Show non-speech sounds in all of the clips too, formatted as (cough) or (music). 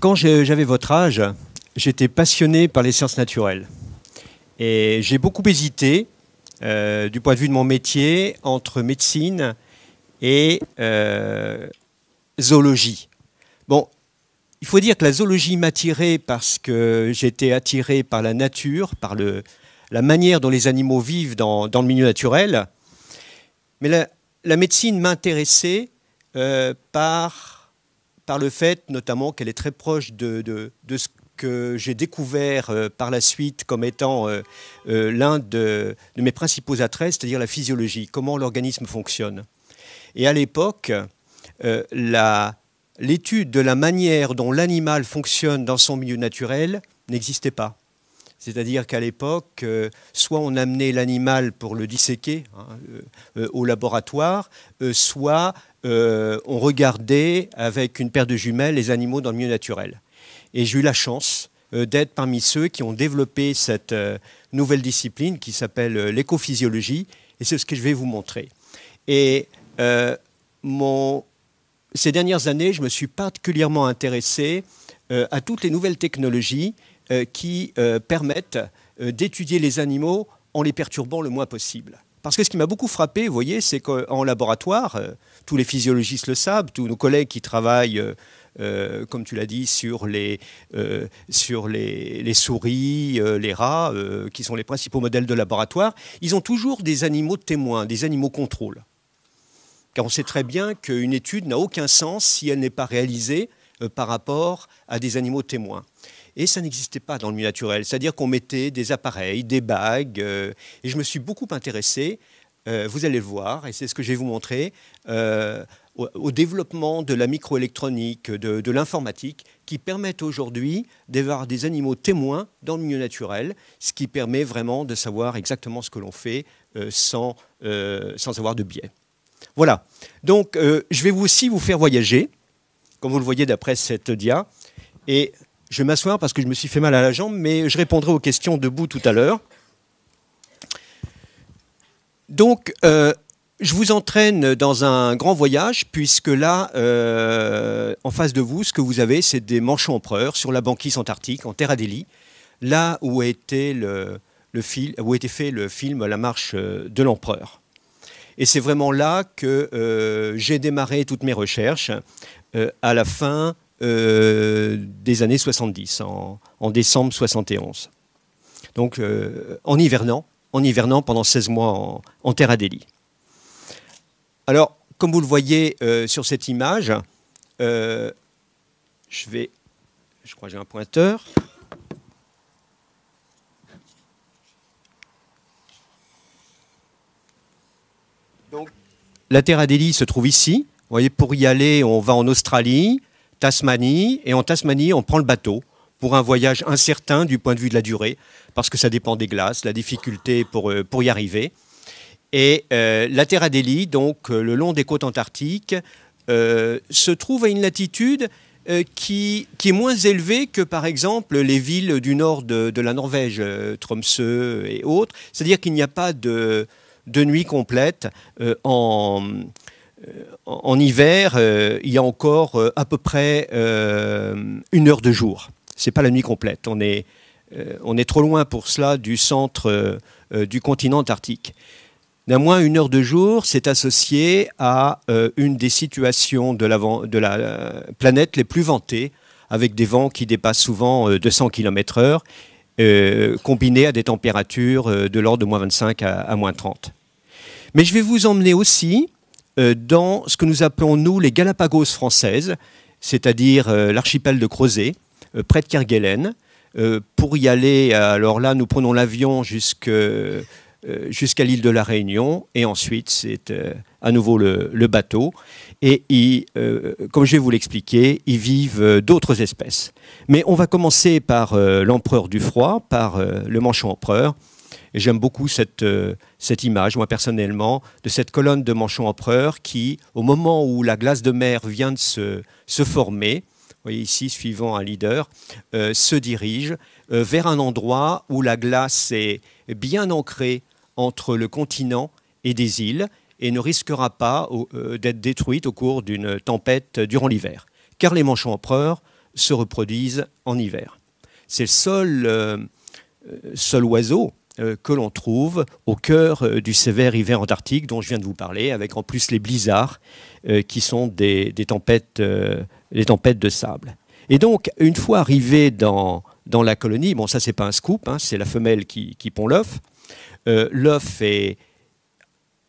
Quand j'avais votre âge, j'étais passionné par les sciences naturelles. Et j'ai beaucoup hésité, euh, du point de vue de mon métier, entre médecine et euh, zoologie. Bon, il faut dire que la zoologie m'attirait parce que j'étais attiré par la nature, par le, la manière dont les animaux vivent dans, le milieu naturel. Mais la, médecine m'intéressait euh, par par le fait notamment qu'elle est très proche de, ce que j'ai découvert euh, par la suite comme étant euh, euh, l'un de, de, mes principaux attraits, c'est-à-dire la physiologie, comment l'organisme fonctionne. Et à l'époque, l'étude de la manière dont l'animal fonctionne dans son milieu naturel n'existait pas. C'est-à-dire qu'à l'époque, euh, soit on amenait l'animal pour le disséquer hein, euh, euh, au laboratoire, soit on regardait avec une paire de jumelles les animaux dans le milieu naturel. Et j'ai eu la chance d'être parmi ceux qui ont développé cette nouvelle discipline qui s'appelle l'écophysiologie, et c'est ce que je vais vous montrer. Et ces dernières années, je me suis particulièrement intéressé à toutes les nouvelles technologies euh, qui euh, permettent euh, d'étudier les animaux en les perturbant le moins possible. Parce que ce qui m'a beaucoup frappé, vous voyez, c'est qu'en laboratoire, tous les physiologistes le savent, tous nos collègues qui travaillent, comme tu l'as dit, sur les, sur les, souris, les rats, qui sont les principaux modèles de laboratoire, ils ont toujours des animaux témoins, des animaux contrôle. Car on sait très bien qu'une étude n'a aucun sens si elle n'est pas réalisée par rapport à des animaux témoins. Et ça n'existait pas dans le milieu naturel. C'est-à-dire qu'on mettait des appareils, des bagues. Euh, et je me suis beaucoup intéressé, euh, vous allez le voir, et c'est ce que je vais vous montrer, euh, au, développement de la microélectronique, de, l'informatique, qui permettent aujourd'hui d'avoir des animaux témoins dans le milieu naturel, ce qui permet vraiment de savoir exactement ce que l'on fait sans, sans avoir de biais. Voilà. Donc, je vais vous aussi vous faire voyager, comme vous le voyez d'après cette dia. Et je vais m'asseoir parce que je me suis fait mal à la jambe, mais je répondrai aux questions debout tout à l'heure. Donc, euh, je vous entraîne dans un grand voyage, puisque là, euh, en face de vous, ce que vous avez, c'est des manchots empereurs sur la banquise antarctique, en Terre Adélie, là où a été, fait le film La marche euh, de l'empereur. Et c'est vraiment là que j'ai démarré toutes mes recherches, à la fin euh, des années 70, en, décembre 71. Donc euh, en hivernant, en hivernant pendant 16 mois en, terre adélie. Alors, comme vous le voyez euh, sur cette image, je vais, je crois que j'ai un pointeur. Donc, la Terre Adélie se trouve ici. Vous voyez, pour y aller, on va en Australie, Tasmanie, et en Tasmanie, on prend le bateau pour un voyage incertain du point de vue de la durée, parce que ça dépend des glaces, la difficulté pour, euh, pour y arriver. Et euh, la Terre Adélie, donc euh, le long des côtes antarctiques, se trouve à une latitude qui, qui, est moins élevée que par exemple les villes du nord de, de la Norvège, Tromsø et autres. C'est-à-dire qu'il n'y a pas de, de nuit complète en euh, en, hiver, euh, il y a encore euh, à peu près une heure de jour. C'est pas la nuit complète. On est, on est trop loin pour cela du centre du continent antarctique. Néanmoins, une heure de jour, c'est associé à une des situations de la, de la planète les plus ventées, avec des vents qui dépassent souvent 200 km/h, combinés à des températures de l'ordre de moins 25 à, à, moins 30. Mais je vais vous emmener aussi euh, dans ce que nous appelons, nous, les Galapagos françaises, c'est-à-dire euh, l'archipel de Crozet, euh, près de Kerguelen. pour y aller, alors là, nous prenons l'avion jusqu'à l'île de la Réunion, et ensuite, c'est à nouveau le, bateau. Et comme je vais vous l'expliquer, ils vivent d'autres espèces. Mais on va commencer par l'empereur du froid, par le manchon empereur, j'aime beaucoup euh, cette, image, moi personnellement, de cette colonne de Manchons-Empereurs qui, au moment où la glace de mer vient de se, former, voyez ici, suivant un leader, euh, se dirige euh, vers un endroit où la glace est bien ancrée entre le continent et des îles et ne risquera pas d'être détruite au cours d'une tempête durant l'hiver, car les manchons empereurs se reproduisent en hiver. C'est le seul oiseau euh, que l'on trouve au cœur euh, du sévère hiver antarctique dont je viens de vous parler, avec en plus les blizzards euh, qui sont des, tempêtes, des tempêtes de sable. Et donc, une fois arrivé dans, la colonie, bon, ça, c'est pas un scoop, hein, c'est la femelle qui, pond l'œuf. l'œuf est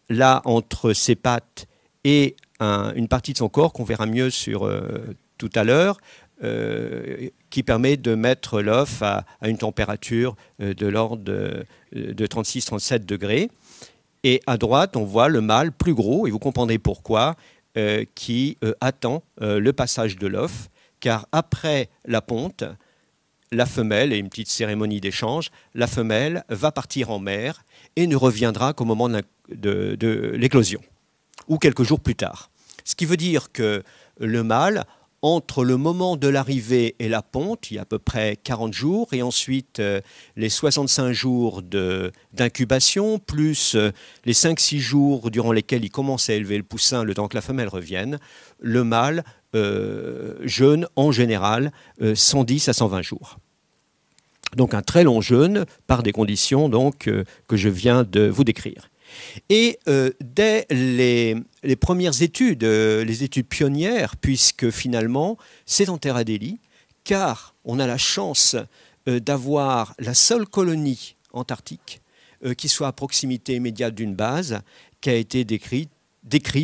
là entre ses pattes et une partie de son corps qu'on verra mieux sur, tout à l'heure, euh, qui permet de mettre l'œuf à, une température euh, de l'ordre de, 36-37 euh, degrés. Et à droite, on voit le mâle plus gros, et vous comprendrez pourquoi, qui attend le passage de l'œuf, car après la ponte, la femelle, et une petite cérémonie d'échange, la femelle va partir en mer et ne reviendra qu'au moment de l'éclosion, ou quelques jours plus tard. Ce qui veut dire que le mâle entre le moment de l'arrivée et la ponte, il y a à peu près 40 jours, et ensuite euh, les 65 jours d'incubation, plus euh, les 5-6 jours durant lesquels il commence à élever le poussin le temps que la femelle revienne, le mâle euh, jeûne en général 110 à 120 jours. Donc un très long jeûne par des conditions donc, que je viens de vous décrire. Et dès les les premières études, euh, les études pionnières, puisque finalement, c'est en Terre Adélie, car on a la chance euh, d'avoir la seule colonie antarctique euh, qui soit à proximité immédiate d'une base, qui a été décrite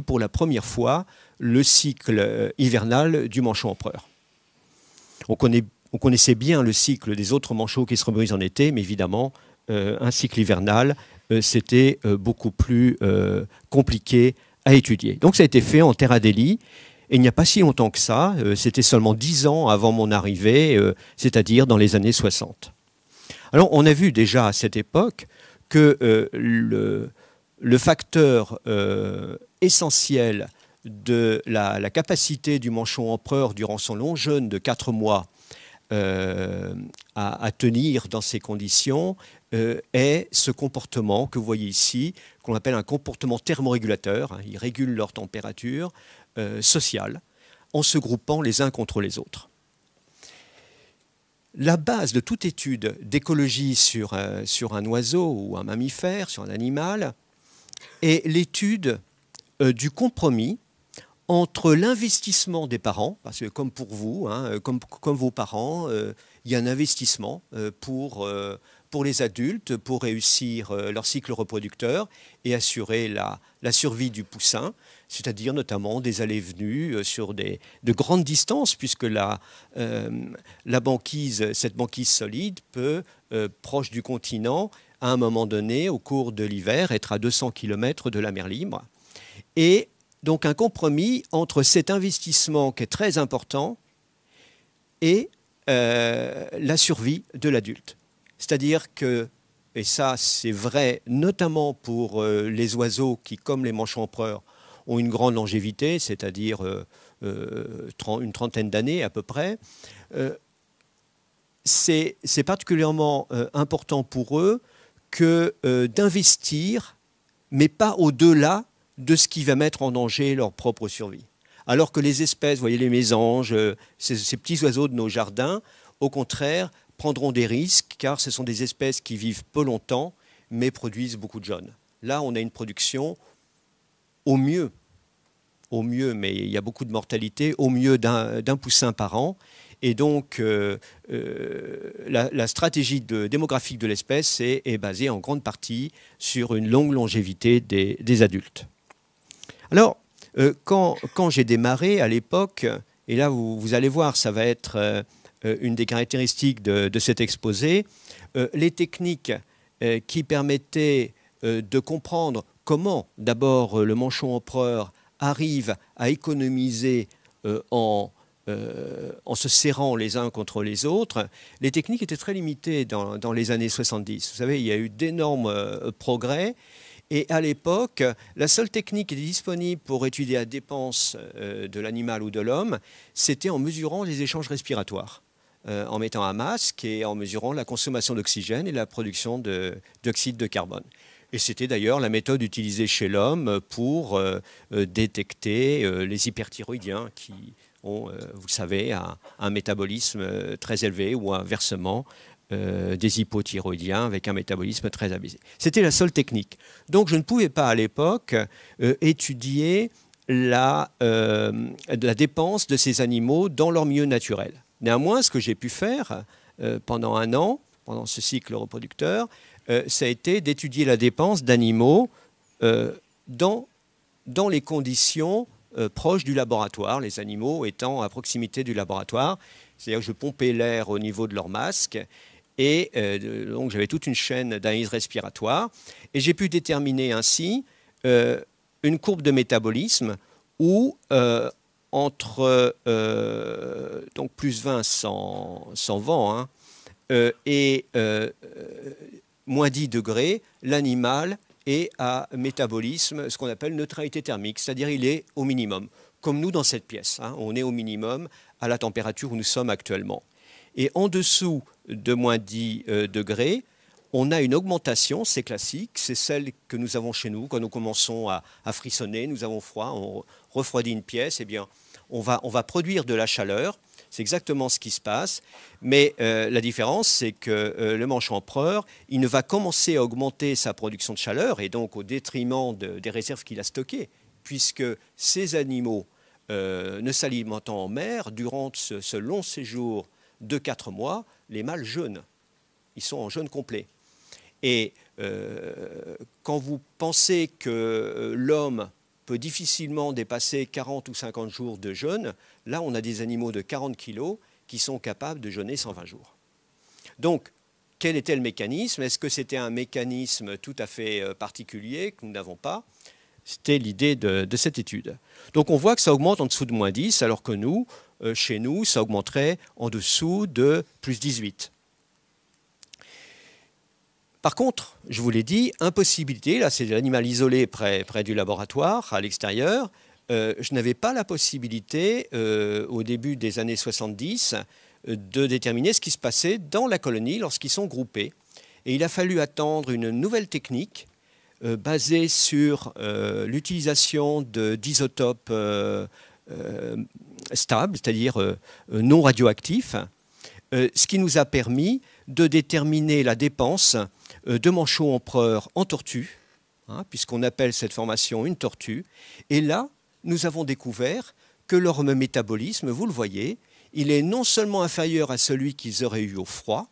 pour la première fois le cycle hivernal du manchot empereur. On, connaissait bien le cycle des autres manchots qui se reproduisent en été, mais évidemment, un cycle hivernal, c'était beaucoup plus compliqué donc ça a été fait en Terra Delhi Et il n'y a pas si longtemps que ça, euh, c'était seulement dix ans avant mon arrivée, euh, c'est-à-dire dans les années 60. Alors on a vu déjà à cette époque que euh, le, facteur essentiel de la, capacité du manchon empereur durant son long jeûne de quatre mois à, tenir dans ces conditions est ce comportement que vous voyez ici, qu'on appelle un comportement thermorégulateur. Hein. ils régulent leur température euh, sociale en se groupant les uns contre les autres. La base de toute étude d'écologie sur, euh, sur un oiseau ou un mammifère, sur un animal, est l'étude euh, du compromis entre l'investissement des parents, parce que comme pour vous, hein, comme, comme, vos parents, il y a un investissement pour pour les adultes pour réussir euh, leur cycle reproducteur et assurer la, survie du poussin, c'est-à-dire notamment des allées-venues euh, sur des, de grandes distances, puisque la, euh, banquise, cette banquise solide peut, proche du continent, à un moment donné, au cours de l'hiver, être à 200 km de la mer libre. Et donc un compromis entre cet investissement qui est très important et la survie de l'adulte. C'est-à-dire que, et ça c'est vrai notamment pour euh, les oiseaux qui, comme les manches empereurs, ont une grande longévité, c'est-à-dire euh, euh, une trentaine d'années à peu près, c'est particulièrement important pour eux que d'investir, mais pas au-delà de ce qui va mettre en danger leur propre survie. Alors que les espèces, vous voyez les mésanges, ces petits oiseaux de nos jardins, au contraire, prendront des risques car ce sont des espèces qui vivent peu longtemps mais produisent beaucoup de jeunes. Là, on a une production au mieux, au mieux, mais il y a beaucoup de mortalité, au mieux d'un poussin par an. Et donc, euh, euh, la, stratégie démographique de l'espèce est, basée en grande partie sur une longue longévité des, adultes. Alors, euh, quand, j'ai démarré à l'époque, et là, vous, allez voir, ça va être euh, une des caractéristiques de, cet exposé, euh, les techniques euh, qui permettaient de comprendre comment d'abord le manchon empereur arrive à économiser en, en se serrant les uns contre les autres, les techniques étaient très limitées dans, les années 70. Vous savez, il y a eu d'énormes progrès. Et à l'époque, la seule technique qui était disponible pour étudier la dépense de l'animal ou de l'homme, c'était en mesurant les échanges respiratoires. Euh, en mettant un masque et en mesurant la consommation d'oxygène et la production d'oxyde de, carbone. Et c'était d'ailleurs la méthode utilisée chez l'homme pour euh, euh, détecter les hyperthyroïdiens qui ont, vous le savez, un, métabolisme très élevé ou inversement des hypothyroïdiens avec un métabolisme très abaissé. C'était la seule technique. Donc je ne pouvais pas à l'époque étudier la dépense de ces animaux dans leur milieu naturel. Néanmoins, ce que j'ai pu faire euh, pendant un an, pendant ce cycle reproducteur, euh, ça a été d'étudier la dépense d'animaux euh, dans, dans les conditions proches du laboratoire, les animaux étant à proximité du laboratoire. C'est-à-dire que je pompais l'air au niveau de leur masque et donc j'avais toute une chaîne d'analyse respiratoire et j'ai pu déterminer ainsi une courbe de métabolisme où, entre euh, donc plus 20 sans, vent et euh, moins 10 degrés, l'animal est à métabolisme, ce qu'on appelle neutralité thermique, c'est-à-dire il est au minimum, comme nous dans cette pièce. Hein, on est au minimum à la température où nous sommes actuellement. Et en dessous de moins 10 euh, degrés, on a une augmentation, c'est classique, c'est celle que nous avons chez nous quand nous commençons à, frissonner, nous avons froid, on refroidit une pièce, eh bien on va, produire de la chaleur. C'est exactement ce qui se passe. Mais euh, la différence, c'est que euh, le manche empereur, il ne va commencer à augmenter sa production de chaleur, et donc au détriment des réserves qu'il a stockées, puisque ces animaux, euh, ne s'alimentant en mer, durant ce, ce long séjour de 4 mois, les mâles jeûnent. Ils sont en jeûne complet. Et euh, quand vous pensez que euh, l'homme peut difficilement dépasser 40 ou 50 jours de jeûne, là on a des animaux de 40 kilos qui sont capables de jeûner 120 jours. Donc, quel était le mécanisme Est-ce que c'était un mécanisme tout à fait euh, particulier que nous n'avons pas C'était l'idée de, de, cette étude. Donc on voit que ça augmente en dessous de moins 10, alors que nous, chez nous, ça augmenterait en dessous de plus 18. Par contre, je vous l'ai dit, impossibilité, là c'est l'animal isolé près, du laboratoire, à l'extérieur, euh, je n'avais pas la possibilité, euh, au début des années 70, euh, de déterminer ce qui se passait dans la colonie lorsqu'ils sont groupés. Et il a fallu attendre une nouvelle technique basée sur l'utilisation d'isotopes stables, c'est-à-dire non radioactifs, ce qui nous a permis de déterminer la dépense euh, de manchots empereurs en tortue, hein, puisqu'on appelle cette formation une tortue. Et là, nous avons découvert que leur métabolisme, vous le voyez, il est non seulement inférieur à celui qu'ils auraient eu au froid,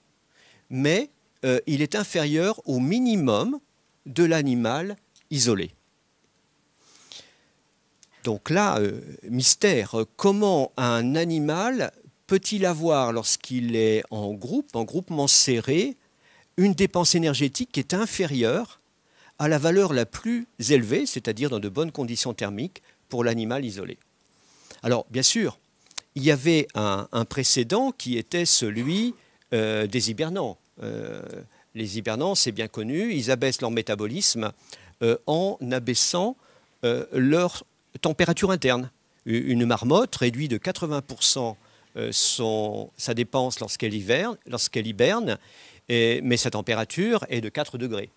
mais euh, il est inférieur au minimum de l'animal isolé. Donc là, euh, mystère, comment un animal peut-il avoir, lorsqu'il est en groupe, en groupement serré, une dépense énergétique qui est inférieure à la valeur la plus élevée, c'est-à-dire dans de bonnes conditions thermiques, pour l'animal isolé. Alors, bien sûr, il y avait un, précédent qui était celui euh, des hibernants. Euh, les hibernants, c'est bien connu, ils abaissent leur métabolisme euh, en abaissant leur température interne. Une marmotte réduit de 80% euh, son, sa dépense lorsqu'elle hiverne, lorsqu'elle hiberne et, mais sa température est de 4 degrés.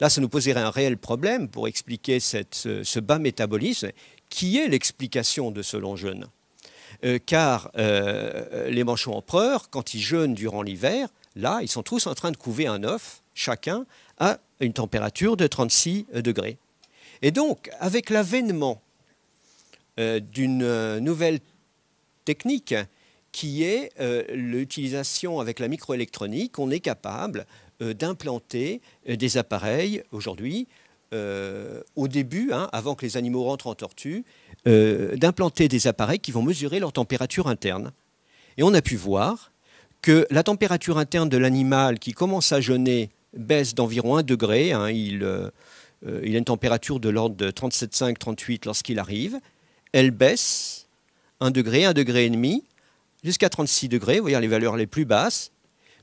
Là, ça nous poserait un réel problème pour expliquer cette, ce, bas métabolisme, qui est l'explication de ce long jeûne. Euh, car euh, les manchots empereurs, quand ils jeûnent durant l'hiver, là, ils sont tous en train de couver un œuf, chacun, à une température de 36 degrés. Et donc, avec l'avènement d'une nouvelle technique qui est euh, l'utilisation avec la microélectronique. On est capable euh, d'implanter euh, des appareils aujourd'hui. au début, hein, avant que les animaux rentrent en tortue, d'implanter des appareils qui vont mesurer leur température interne. Et on a pu voir que la température interne de l'animal qui commence à jeûner baisse d'environ 1 degré. Hein. il, a une température de l'ordre de 37,5-38 lorsqu'il arrive. Elle baisse 1 degré, 1 degré et demi, jusqu'à 36 degrés, voyez les valeurs les plus basses.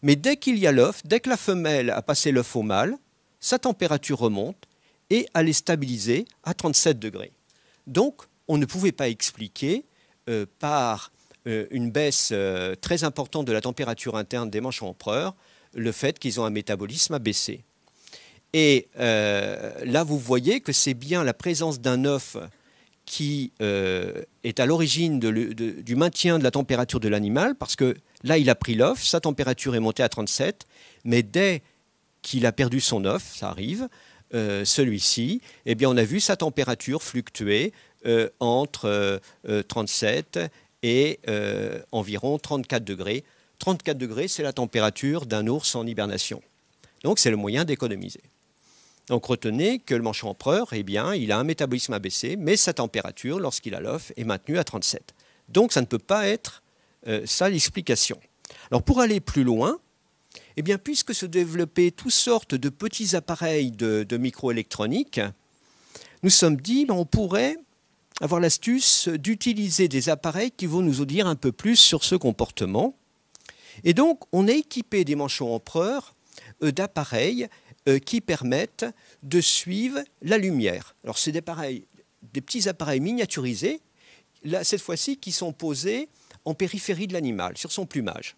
Mais dès qu'il y a l'œuf, dès que la femelle a passé l'œuf au mâle, sa température remonte et elle est stabilisée à 37 degrés. Donc, on ne pouvait pas expliquer euh, par euh, une baisse euh, très importante de la température interne des manches empereurs le fait qu'ils ont un métabolisme abaissé. Et là, vous voyez que c'est bien la présence d'un œuf qui euh, est à l'origine du maintien de la température de l'animal, parce que là, il a pris l'œuf, sa température est montée à 37, mais dès qu'il a perdu son œuf, ça arrive, euh, celui-ci, eh bien, on a vu sa température fluctuer euh, entre 37 et environ 34 degrés. 34 degrés, c'est la température d'un ours en hibernation. Donc, c'est le moyen d'économiser. Donc retenez que le manchot empereur, eh bien, il a un métabolisme abaissé, mais sa température, lorsqu'il a l'offre, est maintenue à 37. Donc ça ne peut pas être euh, ça l'explication. Alors pour aller plus loin, eh bien, puisque se développaient toutes sortes de petits appareils de, microélectronique, nous sommes dit, ben, on pourrait avoir l'astuce d'utiliser des appareils qui vont nous dire un peu plus sur ce comportement. Et donc, on a équipé des manchots empereurs euh, d'appareils euh, qui permettent de suivre la lumière. Alors c'est des, des petits appareils miniaturisés, cette fois-ci qui sont posés en périphérie de l'animal, sur son plumage.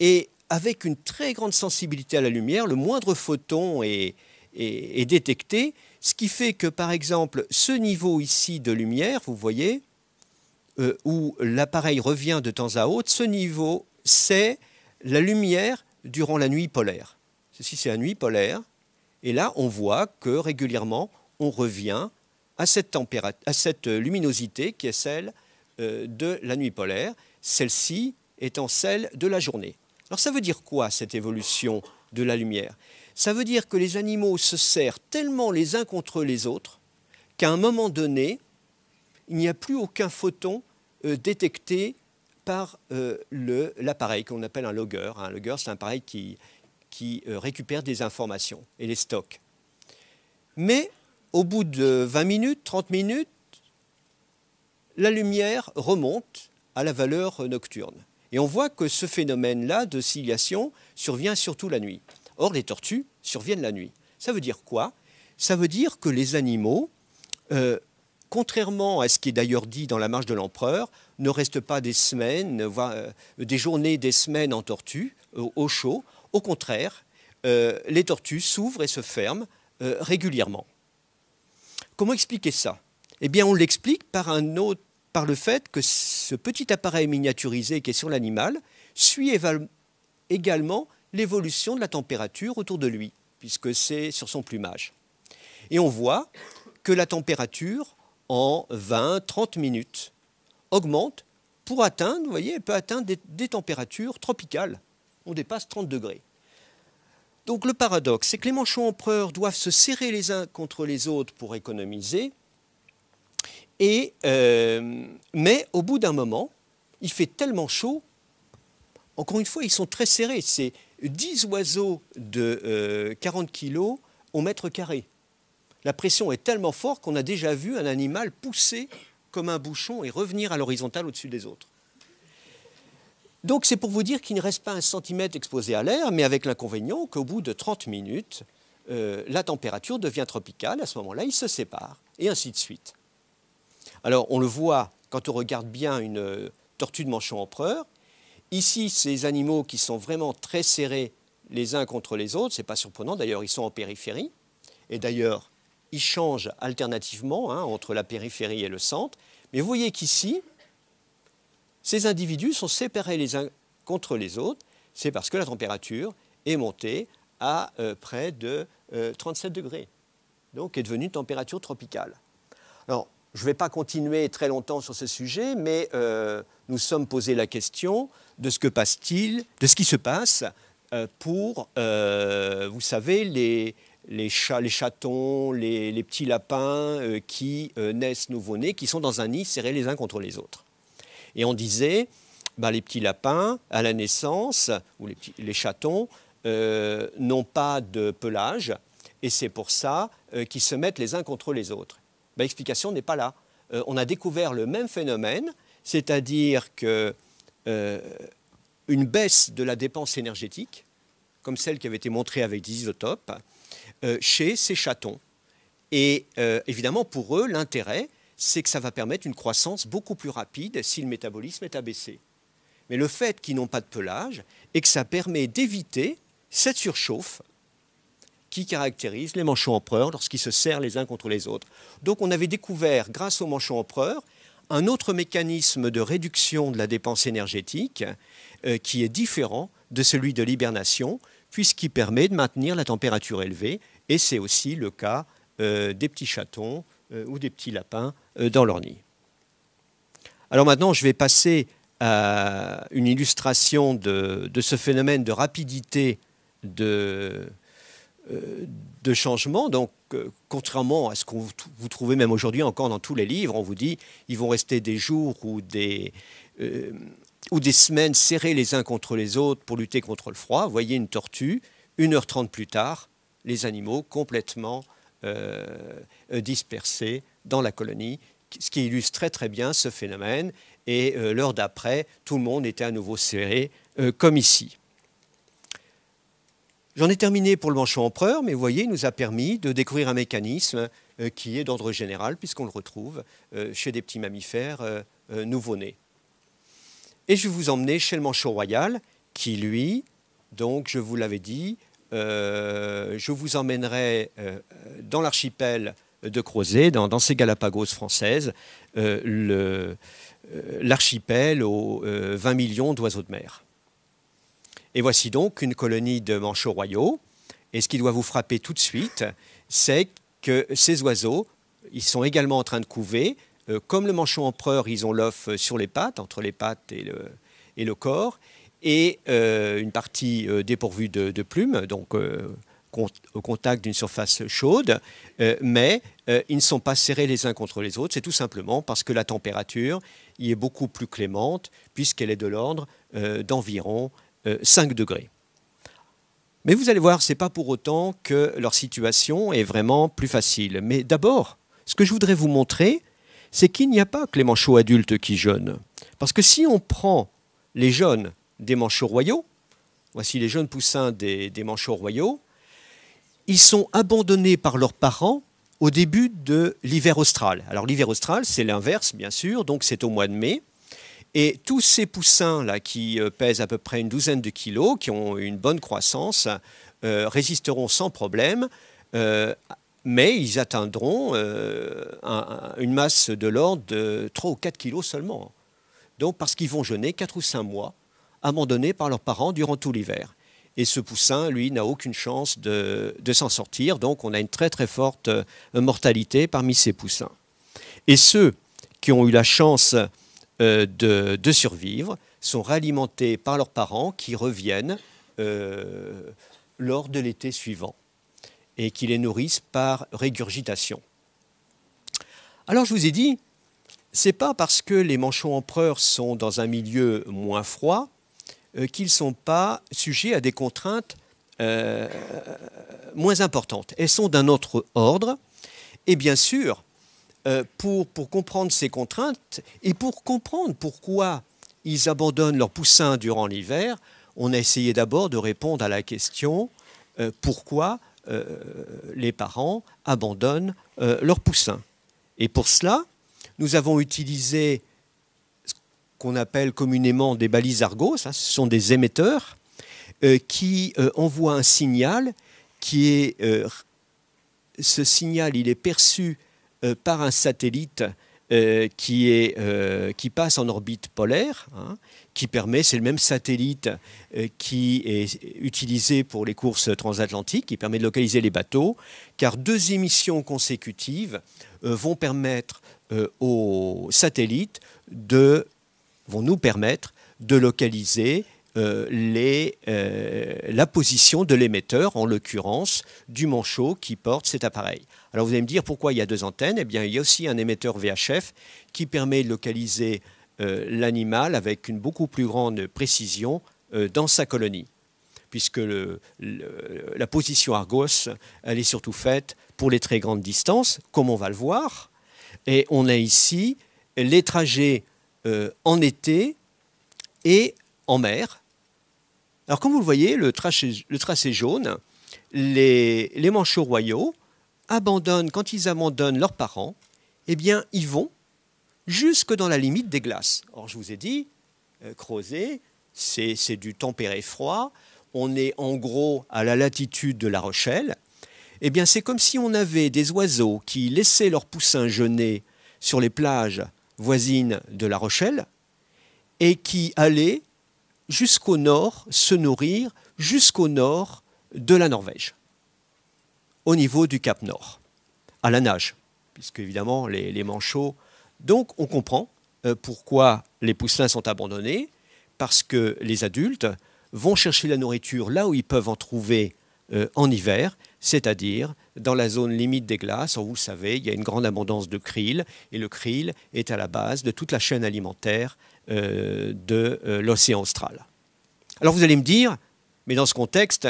Et avec une très grande sensibilité à la lumière, le moindre photon est, détecté, ce qui fait que par exemple ce niveau ici de lumière, vous voyez, euh, où l'appareil revient de temps à autre, ce niveau, c'est la lumière durant la nuit polaire. Ceci, c'est la nuit polaire. Et là, on voit que régulièrement, on revient à cette, à cette euh, luminosité qui est celle euh, de la nuit polaire, celle-ci étant celle de la journée. Alors ça veut dire quoi cette évolution de la lumière Ça veut dire que les animaux se serrent tellement les uns contre les autres qu'à un moment donné, il n'y a plus aucun photon euh, détecté par l'appareil qu'on appelle un logger. Un hein. logger, c'est un appareil qui, qui euh, récupère des informations et les stocks. Mais au bout de 20 minutes, 30 minutes, la lumière remonte à la valeur nocturne. Et on voit que ce phénomène-là de survient surtout la nuit. Or, les tortues surviennent la nuit. Ça veut dire quoi Ça veut dire que les animaux, euh, contrairement à ce qui est d'ailleurs dit dans la marche de l'empereur, ne restent pas des semaines, voire, euh, des journées, des semaines en tortue, au chaud. Au contraire, euh, les tortues s'ouvrent et se ferment euh, régulièrement. Comment expliquer ça Eh bien, on l'explique par, un le fait que ce petit appareil miniaturisé qui est sur l'animal suit également l'évolution de la température autour de lui, puisque c'est sur son plumage. Et on voit que la température en 20-30 minutes augmente pour atteindre, vous voyez, elle peut atteindre des températures tropicales on dépasse 30 degrés. Donc le paradoxe, c'est que les manchots empereurs doivent se serrer les uns contre les autres pour économiser, et, euh, mais au bout d'un moment, il fait tellement chaud, encore une fois, ils sont très serrés. C'est 10 oiseaux de 40 euh, kg au mètre carré. La pression est tellement forte qu'on a déjà vu un animal pousser comme un bouchon et revenir à l'horizontale au-dessus des autres. Donc c'est pour vous dire qu'il ne reste pas un centimètre exposé à l'air, mais avec l'inconvénient qu'au bout de 30 minutes, euh, la température devient tropicale, à ce moment-là, ils se séparent, et ainsi de suite. Alors on le voit quand on regarde bien une euh, tortue de manchon empereur. Ici, ces animaux qui sont vraiment très serrés les uns contre les autres, c'est pas surprenant, d'ailleurs ils sont en périphérie, et d'ailleurs ils changent alternativement hein, entre la périphérie et le centre, mais vous voyez qu'ici, ces individus sont séparés les uns contre les autres, c'est parce que la température est montée à euh, près de 37 euh, degrés, donc est devenue température tropicale. Alors, je ne vais pas continuer très longtemps sur ce sujet, mais euh, nous sommes posés la question de ce que passe-t-il, de ce qui se passe pour, vous savez, les, les chats, les chatons, les, petits lapins qui naissent nouveau-nés, qui sont dans un nid serré les uns contre les autres. Et on disait, bah, les petits lapins, à la naissance, ou les, chatons, euh, n'ont pas de pelage, et c'est pour ça euh, qu'ils se mettent les uns contre les autres. Bah, l'explication n'est pas là. Euh, on a découvert le même phénomène, c'est-à-dire qu'une une baisse de la dépense énergétique, comme celle qui avait été montrée avec des isotopes, chez ces chatons. Et évidemment, pour eux, l'intérêt, c'est que ça va permettre une croissance beaucoup plus rapide si le métabolisme est abaissé. Mais le fait qu'ils n'ont pas de pelage est que ça permet d'éviter cette surchauffe qui caractérise les manchots empereurs lorsqu'ils se serrent les uns contre les autres. Donc on avait découvert, grâce aux manchots empereurs, un autre mécanisme de réduction de la dépense énergétique euh, qui est différent de celui de l'hibernation, puisqu'il permet de maintenir la température élevée, et c'est aussi le cas euh, des petits chatons, euh, ou des petits lapins euh, dans leur nid. Alors maintenant, je vais passer à une illustration de, ce phénomène de rapidité de, euh, changement. Donc, contrairement à ce que vous trouvez même aujourd'hui encore dans tous les livres, on vous dit ils vont rester des jours ou des, ou des semaines serrés les uns contre les autres pour lutter contre le froid. Voyez une tortue, 1h30 plus tard, les animaux complètement euh, euh, dispersés dans la colonie, ce qui illustre très très bien ce phénomène. Et euh, l'heure d'après, tout le monde était à nouveau serré, comme ici. J'en ai terminé pour le manchot empereur, mais vous voyez, il nous a permis de découvrir un mécanisme qui est d'ordre général, puisqu'on le retrouve chez des petits mammifères nouveau-nés. Et je vais vous emmener chez le manchot royal, qui lui, donc je vous l'avais dit, euh, je vous emmènerai euh, dans l'archipel de Crozet, dans, ces Galapagos françaises, euh, l'archipel aux 20 millions d'oiseaux de mer. Et voici donc une colonie de manchots royaux. Et ce qui doit vous frapper tout de suite, c'est que ces oiseaux, ils sont également en train de couver. comme le manchot empereur, ils ont l'œuf sur les pattes, entre les pattes et le corps et euh, une partie euh, dépourvue de, plumes, donc euh, au contact d'une surface chaude, mais ils ne sont pas serrés les uns contre les autres. C'est tout simplement parce que la température y est beaucoup plus clémente, puisqu'elle est de l'ordre d'environ 5 degrés. Mais vous allez voir, ce n'est pas pour autant que leur situation est vraiment plus facile. Mais d'abord, ce que je voudrais vous montrer, c'est qu'il n'y a pas que les manchots adultes qui jeûnent. Parce que si on prend les jeunes des manchots royaux. Voici les jeunes poussins des, manchots royaux. Ils sont abandonnés par leurs parents au début de l'hiver austral. Alors l'hiver austral, c'est l'inverse, bien sûr, donc c'est au mois de mai. Et tous ces poussins-là, qui euh, pèsent à peu près une douzaine de kilos, qui ont une bonne croissance, euh, résisteront sans problème, euh, mais ils atteindront une masse de l'ordre de 3 ou 4 kilos seulement. Donc parce qu'ils vont jeûner 4 ou 5 mois abandonnés par leurs parents durant tout l'hiver. Et ce poussin, lui, n'a aucune chance de, s'en sortir. Donc on a une très très forte euh, mortalité parmi ces poussins. Et ceux qui ont eu la chance euh, de, survivre sont réalimentés par leurs parents qui reviennent euh, lors de l'été suivant et qui les nourrissent par régurgitation. Alors je vous ai dit, c'est pas parce que les manchots empereurs sont dans un milieu moins froid euh, qu'ils ne sont pas sujets à des contraintes euh, moins importantes. Elles sont d'un autre ordre. Et bien sûr, euh, pour, pour comprendre ces contraintes et pour comprendre pourquoi ils abandonnent leurs poussins durant l'hiver, on a essayé d'abord de répondre à la question pourquoi les parents abandonnent leurs poussins. Et pour cela, nous avons utilisé qu'on appelle communément des balises Argos, hein, ce sont des émetteurs, euh, qui euh, envoient un signal qui est... Euh, ce signal, il est perçu par un satellite qui, est, qui passe en orbite polaire, hein, qui permet, c'est le même satellite qui est utilisé pour les courses transatlantiques, qui permet de localiser les bateaux, car deux émissions consécutives vont permettre aux satellites de vont nous permettre de localiser euh, les, euh, la position de l'émetteur, en l'occurrence du manchot qui porte cet appareil. Alors vous allez me dire pourquoi il y a deux antennes Eh bien il y a aussi un émetteur VHF qui permet de localiser euh, l'animal avec une beaucoup plus grande précision dans sa colonie, puisque la position Argos, elle est surtout faite pour les très grandes distances, comme on va le voir. Et on a ici les trajets euh, en été et en mer. Alors comme vous le voyez, le tracé, jaune, les, manchots royaux abandonnent, quand ils abandonnent leurs parents, eh bien ils vont jusque dans la limite des glaces. Or je vous ai dit, euh, creuser, c'est du tempéré froid, on est en gros à la latitude de La Rochelle, eh bien c'est comme si on avait des oiseaux qui laissaient leurs poussins jeûner sur les plages voisine de La Rochelle, et qui allait jusqu'au nord se nourrir, jusqu'au nord de la Norvège, au niveau du Cap Nord, à la nage, puisque évidemment les, manchots. Donc on comprend euh, pourquoi les pousselins sont abandonnés, parce que les adultes vont chercher la nourriture là où ils peuvent en trouver euh, en hiver, c'est-à-dire dans la zone limite des glaces. vous le savez, il y a une grande abondance de krill et le krill est à la base de toute la chaîne alimentaire euh, de euh, l'océan austral. Alors vous allez me dire, mais dans ce contexte,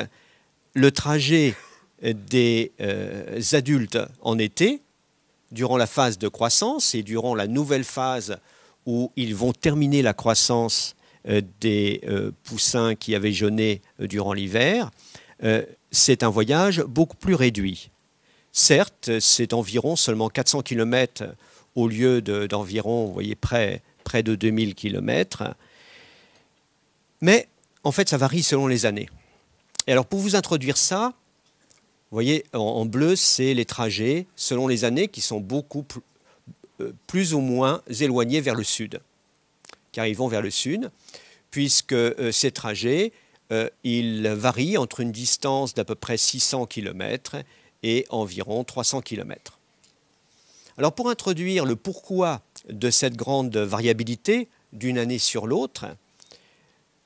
le trajet euh, des adultes en été, durant la phase de croissance et durant la nouvelle phase où ils vont terminer la croissance des poussins qui avaient jeûné durant l'hiver, c'est un voyage beaucoup plus réduit. Certes, c'est environ seulement 400 km au lieu d'environ, voyez, près, de 2000 km. Mais en fait, ça varie selon les années. Et alors, pour vous introduire ça, vous voyez, en, bleu, c'est les trajets selon les années qui sont beaucoup plus, euh, ou moins éloignés vers le sud, car ils vont vers le sud, puisque euh, ces trajets, euh, ils varient entre une distance d'à peu près 600 km et environ 300 km. Alors pour introduire le pourquoi de cette grande variabilité d'une année sur l'autre,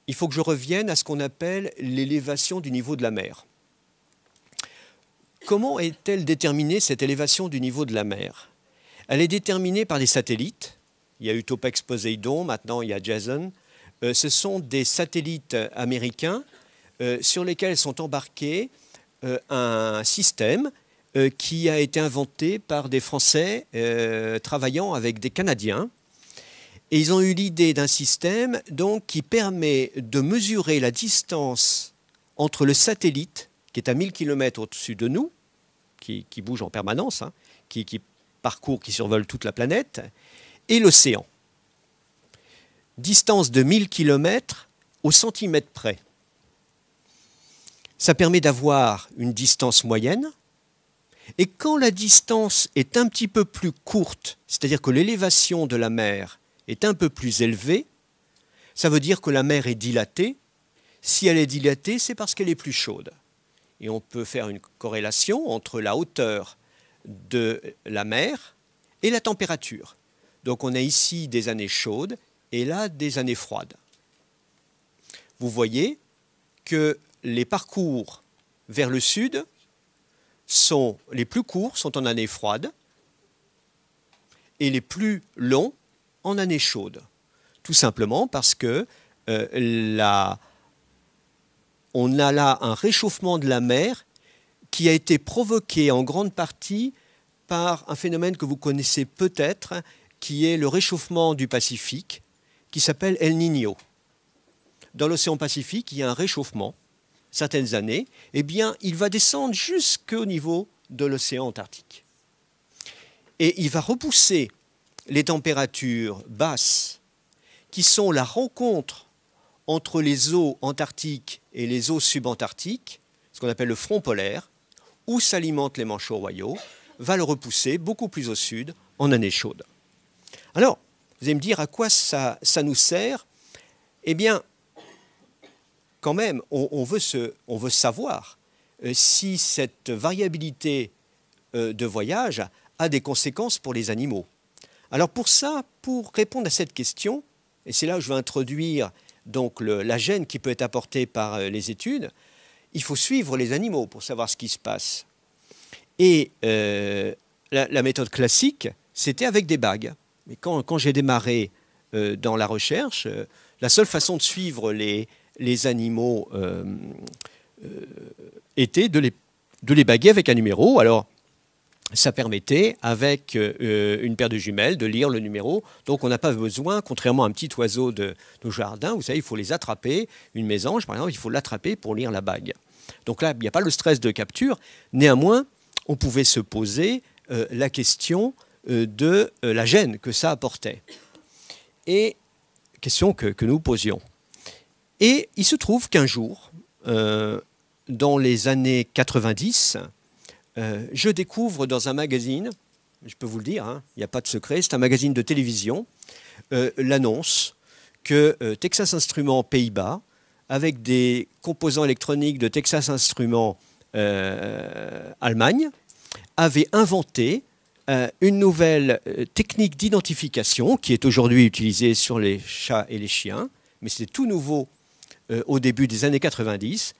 il faut que je revienne à ce qu'on appelle l'élévation du niveau de la mer. Comment est-elle déterminée, cette élévation du niveau de la mer Elle est déterminée par des satellites. Il y a eu Poseidon, maintenant il y a Jason. Euh, ce sont des satellites américains euh, sur lesquels sont embarqués euh, un système euh, qui a été inventé par des Français euh, travaillant avec des Canadiens. Et ils ont eu l'idée d'un système donc, qui permet de mesurer la distance entre le satellite, qui est à 1000 km au-dessus de nous, qui, bouge en permanence, hein, qui, qui, parcourt, qui survole toute la planète, et l'océan. Distance de 1000 km au centimètre près ça permet d'avoir une distance moyenne. Et quand la distance est un petit peu plus courte, c'est-à-dire que l'élévation de la mer est un peu plus élevée, ça veut dire que la mer est dilatée. Si elle est dilatée, c'est parce qu'elle est plus chaude. Et on peut faire une corrélation entre la hauteur de la mer et la température. Donc on a ici des années chaudes et là des années froides. Vous voyez que les parcours vers le sud sont les plus courts sont en année froide et les plus longs en année chaude. Tout simplement parce que euh, on a là un réchauffement de la mer qui a été provoqué en grande partie par un phénomène que vous connaissez peut-être, qui est le réchauffement du Pacifique, qui s'appelle El Niño. Dans l'océan Pacifique, il y a un réchauffement certaines années, eh bien, il va descendre jusqu'au niveau de l'océan Antarctique. Et il va repousser les températures basses, qui sont la rencontre entre les eaux antarctiques et les eaux subantarctiques, ce qu'on appelle le front polaire, où s'alimentent les manchots royaux, va le repousser beaucoup plus au sud en années chaudes. Alors, vous allez me dire à quoi ça, ça nous sert Eh bien, quand même, on, veut, savoir euh, si cette variabilité euh, de voyage a des conséquences pour les animaux. Alors pour ça, pour répondre à cette question, et c'est là où je veux introduire donc la gêne qui peut être apportée par euh, les études, il faut suivre les animaux pour savoir ce qui se passe. Et la, méthode classique, c'était avec des bagues. Mais quand, j'ai démarré dans la recherche, la seule façon de suivre les, les animaux euh, euh, étaient de les, baguer avec un numéro. Alors, ça permettait, avec euh, une paire de jumelles, de lire le numéro. Donc, on n'a pas besoin, contrairement à un petit oiseau de, nos jardins, vous savez, il faut les attraper. Une mésange, par exemple, il faut l'attraper pour lire la bague. Donc là, il n'y a pas le stress de capture. Néanmoins, on pouvait se poser la question de la gêne que ça apportait. Et question que nous posions. Et il se trouve qu'un jour, euh, dans les années 90, euh, je découvre dans un magazine, je peux vous le dire, hein, il n'y a pas de secret, c'est un magazine de télévision, euh, l'annonce que Texas Instruments Pays-Bas, avec des composants électroniques de Texas Instruments Allemagne, avait inventé une nouvelle technique d'identification qui est aujourd'hui utilisée sur les chats et les chiens, mais c'est tout nouveau euh, au début des années 90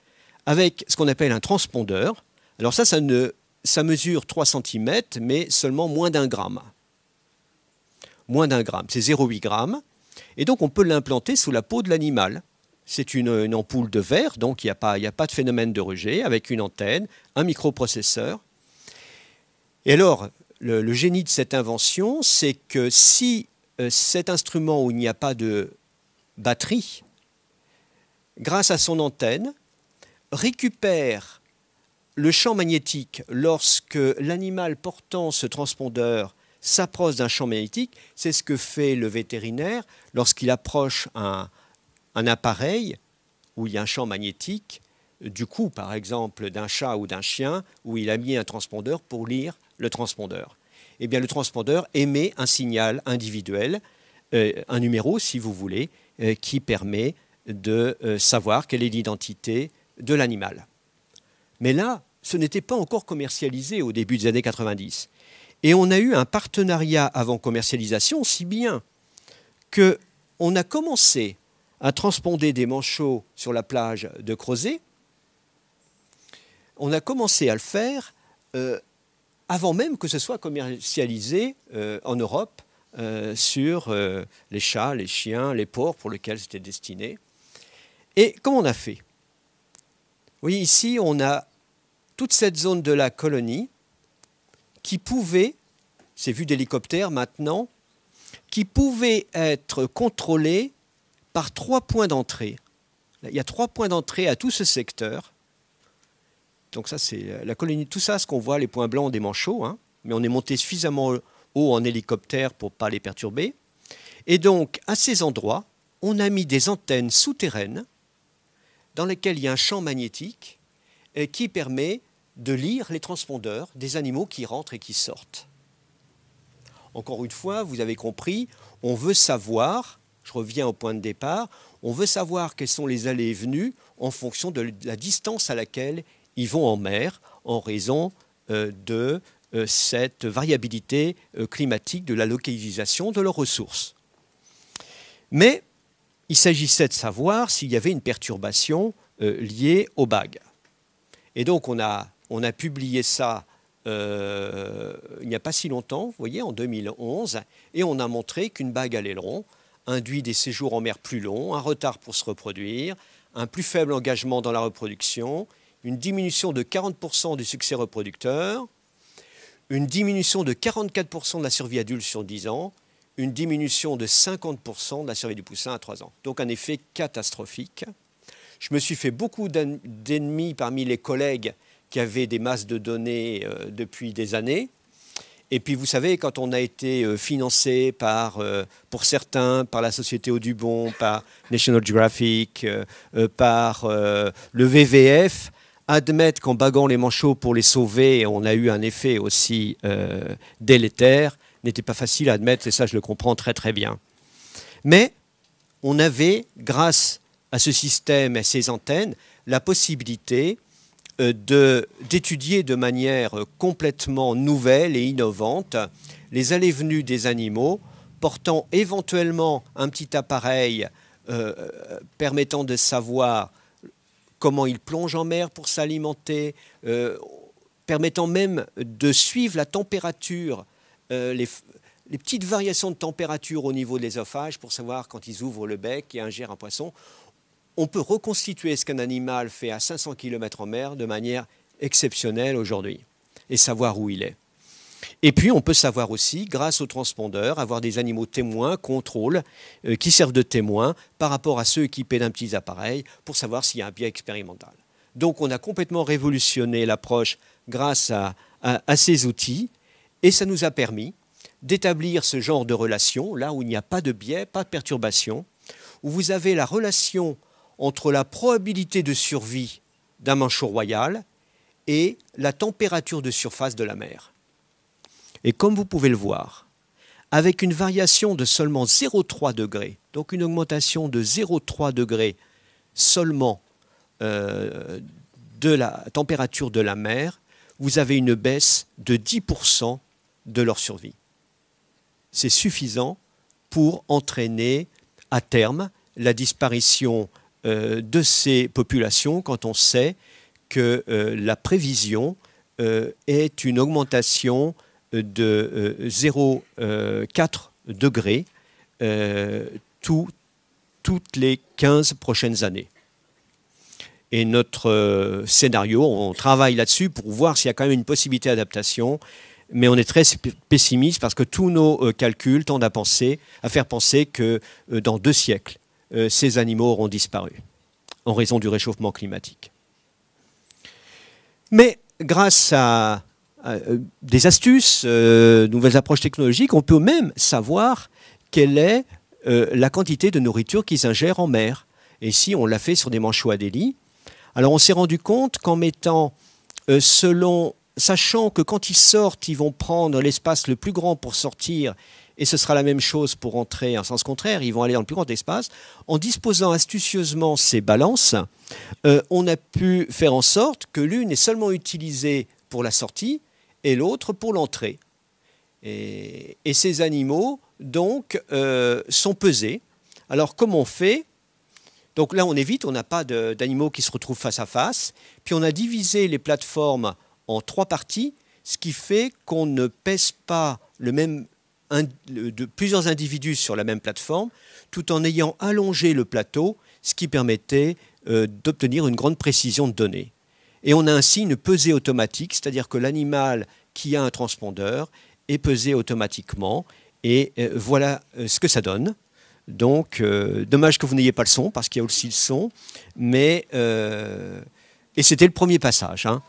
avec ce qu'on appelle un transpondeur. Alors ça, ça, mesure 3 cm, mais seulement moins d'un gramme. Moins d'un gramme, c'est 0,8 gramme. Et donc on peut l'implanter sous la peau de l'animal. C'est une, ampoule de verre, donc il n'y a, pas, a pas de phénomène de rejet, avec une antenne, un microprocesseur. Et alors, le, génie de cette invention, c'est que si euh, cet instrument où il n'y a pas de batterie, grâce à son antenne, récupère le champ magnétique lorsque l'animal portant ce transpondeur s'approche d'un champ magnétique. C'est ce que fait le vétérinaire lorsqu'il approche un, appareil où il y a un champ magnétique, du coup, par exemple d'un chat ou d'un chien, où il a mis un transpondeur pour lire le transpondeur. Eh bien, le transpondeur émet un signal individuel, euh, un numéro si vous voulez, euh, qui permet de euh, savoir quelle est l'identité de l'animal. Mais là, ce n'était pas encore commercialisé au début des années 90. Et on a eu un partenariat avant commercialisation, si bien qu'on a commencé à transponder des manchots sur la plage de Crozet. On a commencé à le faire euh, avant même que ce soit commercialisé euh, en Europe sur les chats, les chiens, les porcs pour lesquels c'était destiné. Et comment on a fait Vous voyez, ici, on a toute cette zone de la colonie qui pouvait, c'est vu d'hélicoptère maintenant, qui pouvait être contrôlée par trois points d'entrée. Il y a trois points d'entrée à tout ce secteur. Donc ça, c'est la colonie. Tout ça, ce qu'on voit, les points blancs des manchots, hein. mais on est monté suffisamment haut en hélicoptère pour ne pas les perturber. Et donc, à ces endroits, on a mis des antennes souterraines dans lesquels il y a un champ magnétique euh, qui permet de lire les transpondeurs des animaux qui rentrent et qui sortent. Encore une fois, vous avez compris, on veut savoir, je reviens au point de départ, on veut savoir quelles sont les allées et venues en fonction de la distance à laquelle ils vont en mer en raison euh, de euh, cette variabilité climatique, de la localisation de leurs ressources. Mais il s'agissait de savoir s'il y avait une perturbation euh, liée aux bagues. Et donc on a, on a publié ça euh, il n'y a pas si longtemps, vous voyez, en 2011, et on a montré qu'une bague à l'aileron induit des séjours en mer plus longs, un retard pour se reproduire, un plus faible engagement dans la reproduction, une diminution de 40% du succès reproducteur, une diminution de 44% de la survie adulte sur 10 ans, une diminution de 50% de la survie du poussin à 3 ans. Donc un effet catastrophique. Je me suis fait beaucoup d'ennemis parmi les collègues qui avaient des masses de données euh, depuis des années. Et puis vous savez, quand on a été euh, financé par, euh, pour certains, par la société Audubon, par National Geographic, par le VVF, admettre qu'en baguant les manchots pour les sauver, on a eu un effet aussi délétère, n'était pas facile à admettre, et ça je le comprends très très bien. Mais on avait, grâce à ce système, à ces antennes, la possibilité euh, d'étudier de, manière complètement nouvelle et innovante les allées-venues des animaux, portant éventuellement un petit appareil euh, permettant de savoir comment ils plongent en mer pour s'alimenter, euh, permettant même de suivre la température euh, les, petites variations de température au niveau de l'ésophage, pour savoir quand ils ouvrent le bec et ingèrent un poisson. On peut reconstituer ce qu'un animal fait à 500 km en mer de manière exceptionnelle aujourd'hui et savoir où il est. Et puis, on peut savoir aussi, grâce aux transpondeurs, avoir des animaux témoins, contrôle, euh, qui servent de témoins par rapport à ceux équipés d'un petit appareil pour savoir s'il y a un biais expérimental. Donc, on a complètement révolutionné l'approche grâce à, ces outils et ça nous a permis d'établir ce genre de relation, là où il n'y a pas de biais, pas de perturbation, où vous avez la relation entre la probabilité de survie d'un manchot royal et la température de surface de la mer. Et comme vous pouvez le voir, avec une variation de seulement 0,3 degrés, donc une augmentation de 0,3 degrés seulement euh, de la température de la mer, vous avez une baisse de 10% de leur survie. C'est suffisant pour entraîner à terme la disparition euh, de ces populations quand on sait que euh, la prévision euh, est une augmentation de 0,4 degrés tout, toutes les 15 prochaines années. Et notre scénario, on travaille là-dessus pour voir s'il y a quand même une possibilité d'adaptation mais on est très pessimiste parce que tous nos euh, calculs tendent à, penser, à faire penser que euh, dans deux siècles, euh, ces animaux auront disparu en raison du réchauffement climatique. Mais grâce à, des astuces, nouvelles approches technologiques, on peut même savoir quelle est la quantité de nourriture qu'ils ingèrent en mer. Et si on l'a fait sur des manchots à délit, alors on s'est rendu compte qu'en mettant, selon sachant que quand ils sortent, ils vont prendre l'espace le plus grand pour sortir, et ce sera la même chose pour entrer en hein, sens contraire, ils vont aller dans le plus grand espace, en disposant astucieusement ces balances, euh, on a pu faire en sorte que l'une est seulement utilisée pour la sortie et l'autre pour l'entrée. Et, ces animaux, donc, euh, sont pesés. Alors, comment on fait donc là, on évite, on n'a pas d'animaux qui se retrouvent face à face. Puis on a divisé les plateformes en trois parties, ce qui fait qu'on ne pèse pas le même, de plusieurs individus sur la même plateforme, tout en ayant allongé le plateau, ce qui permettait euh, d'obtenir une grande précision de données. Et on a ainsi une pesée automatique, c'est-à-dire que l'animal qui a un transpondeur est pesé automatiquement. Et euh, voilà euh, ce que ça donne. Donc, dommage que vous n'ayez pas le son, parce qu'il y a aussi le son. Mais, et c'était le premier passage. Hein.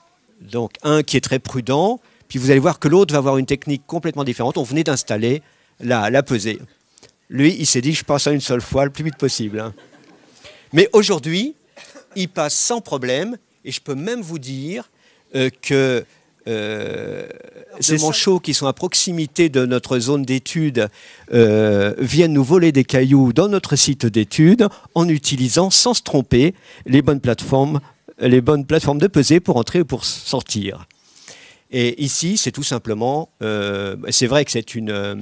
Donc un qui est très prudent, puis vous allez voir que l'autre va avoir une technique complètement différente. On venait d'installer la, la pesée. Lui, il s'est dit, je passe à une seule fois le plus vite possible. Hein. Mais aujourd'hui, il passe sans problème, et je peux même vous dire euh, que euh, ces manchots qui sont à proximité de notre zone d'étude euh, viennent nous voler des cailloux dans notre site d'étude en utilisant sans se tromper les bonnes plateformes les bonnes plateformes de pesée pour entrer ou pour sortir. Et ici, c'est tout simplement, euh, c'est vrai que c'est une, euh,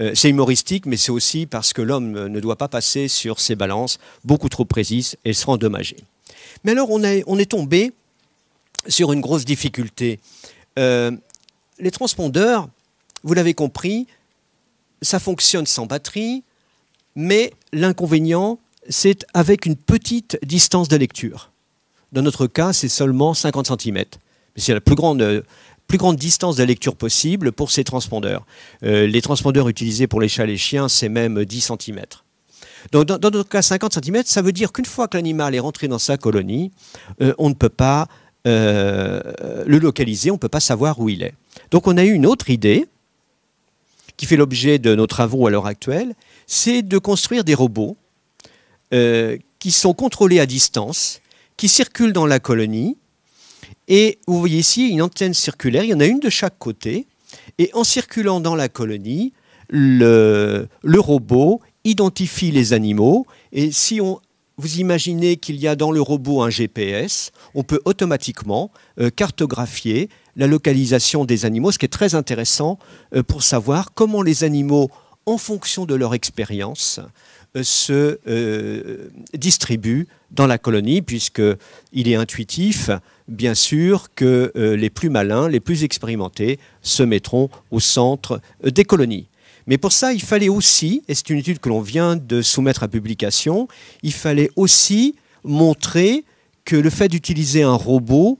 euh, c'est humoristique, mais c'est aussi parce que l'homme ne doit pas passer sur ses balances beaucoup trop précises et se endommagé. Mais alors, on, on est tombé sur une grosse difficulté. les transpondeurs, vous l'avez compris, ça fonctionne sans batterie, mais l'inconvénient, c'est avec une petite distance de lecture. Dans notre cas, c'est seulement 50 cm. C'est la plus grande, euh, distance de lecture possible pour ces transpondeurs. Euh, les transpondeurs utilisés pour les chats et les chiens, c'est même 10 cm. dans, notre cas, 50 cm, ça veut dire qu'une fois que l'animal est rentré dans sa colonie, euh, on ne peut pas le localiser, on ne peut pas savoir où il est. Donc, on a eu une autre idée qui fait l'objet de nos travaux à l'heure actuelle, c'est de construire des robots qui sont contrôlés à distance qui circulent dans la colonie. Et vous voyez ici une antenne circulaire, il y en a une de chaque côté. Et en circulant dans la colonie, le, robot identifie les animaux. Et si on, vous imaginez qu'il y a dans le robot un GPS, on peut automatiquement euh, cartographier la localisation des animaux, ce qui est très intéressant euh, pour savoir comment les animaux, en fonction de leur expérience, se distribuent euh, distribue dans la colonie, puisqu'il est intuitif, bien sûr, que euh, les plus malins, les plus expérimentés se mettront au centre euh, des colonies. Mais pour ça, il fallait aussi, et c'est une étude que l'on vient de soumettre à publication, il fallait aussi montrer que le fait d'utiliser un robot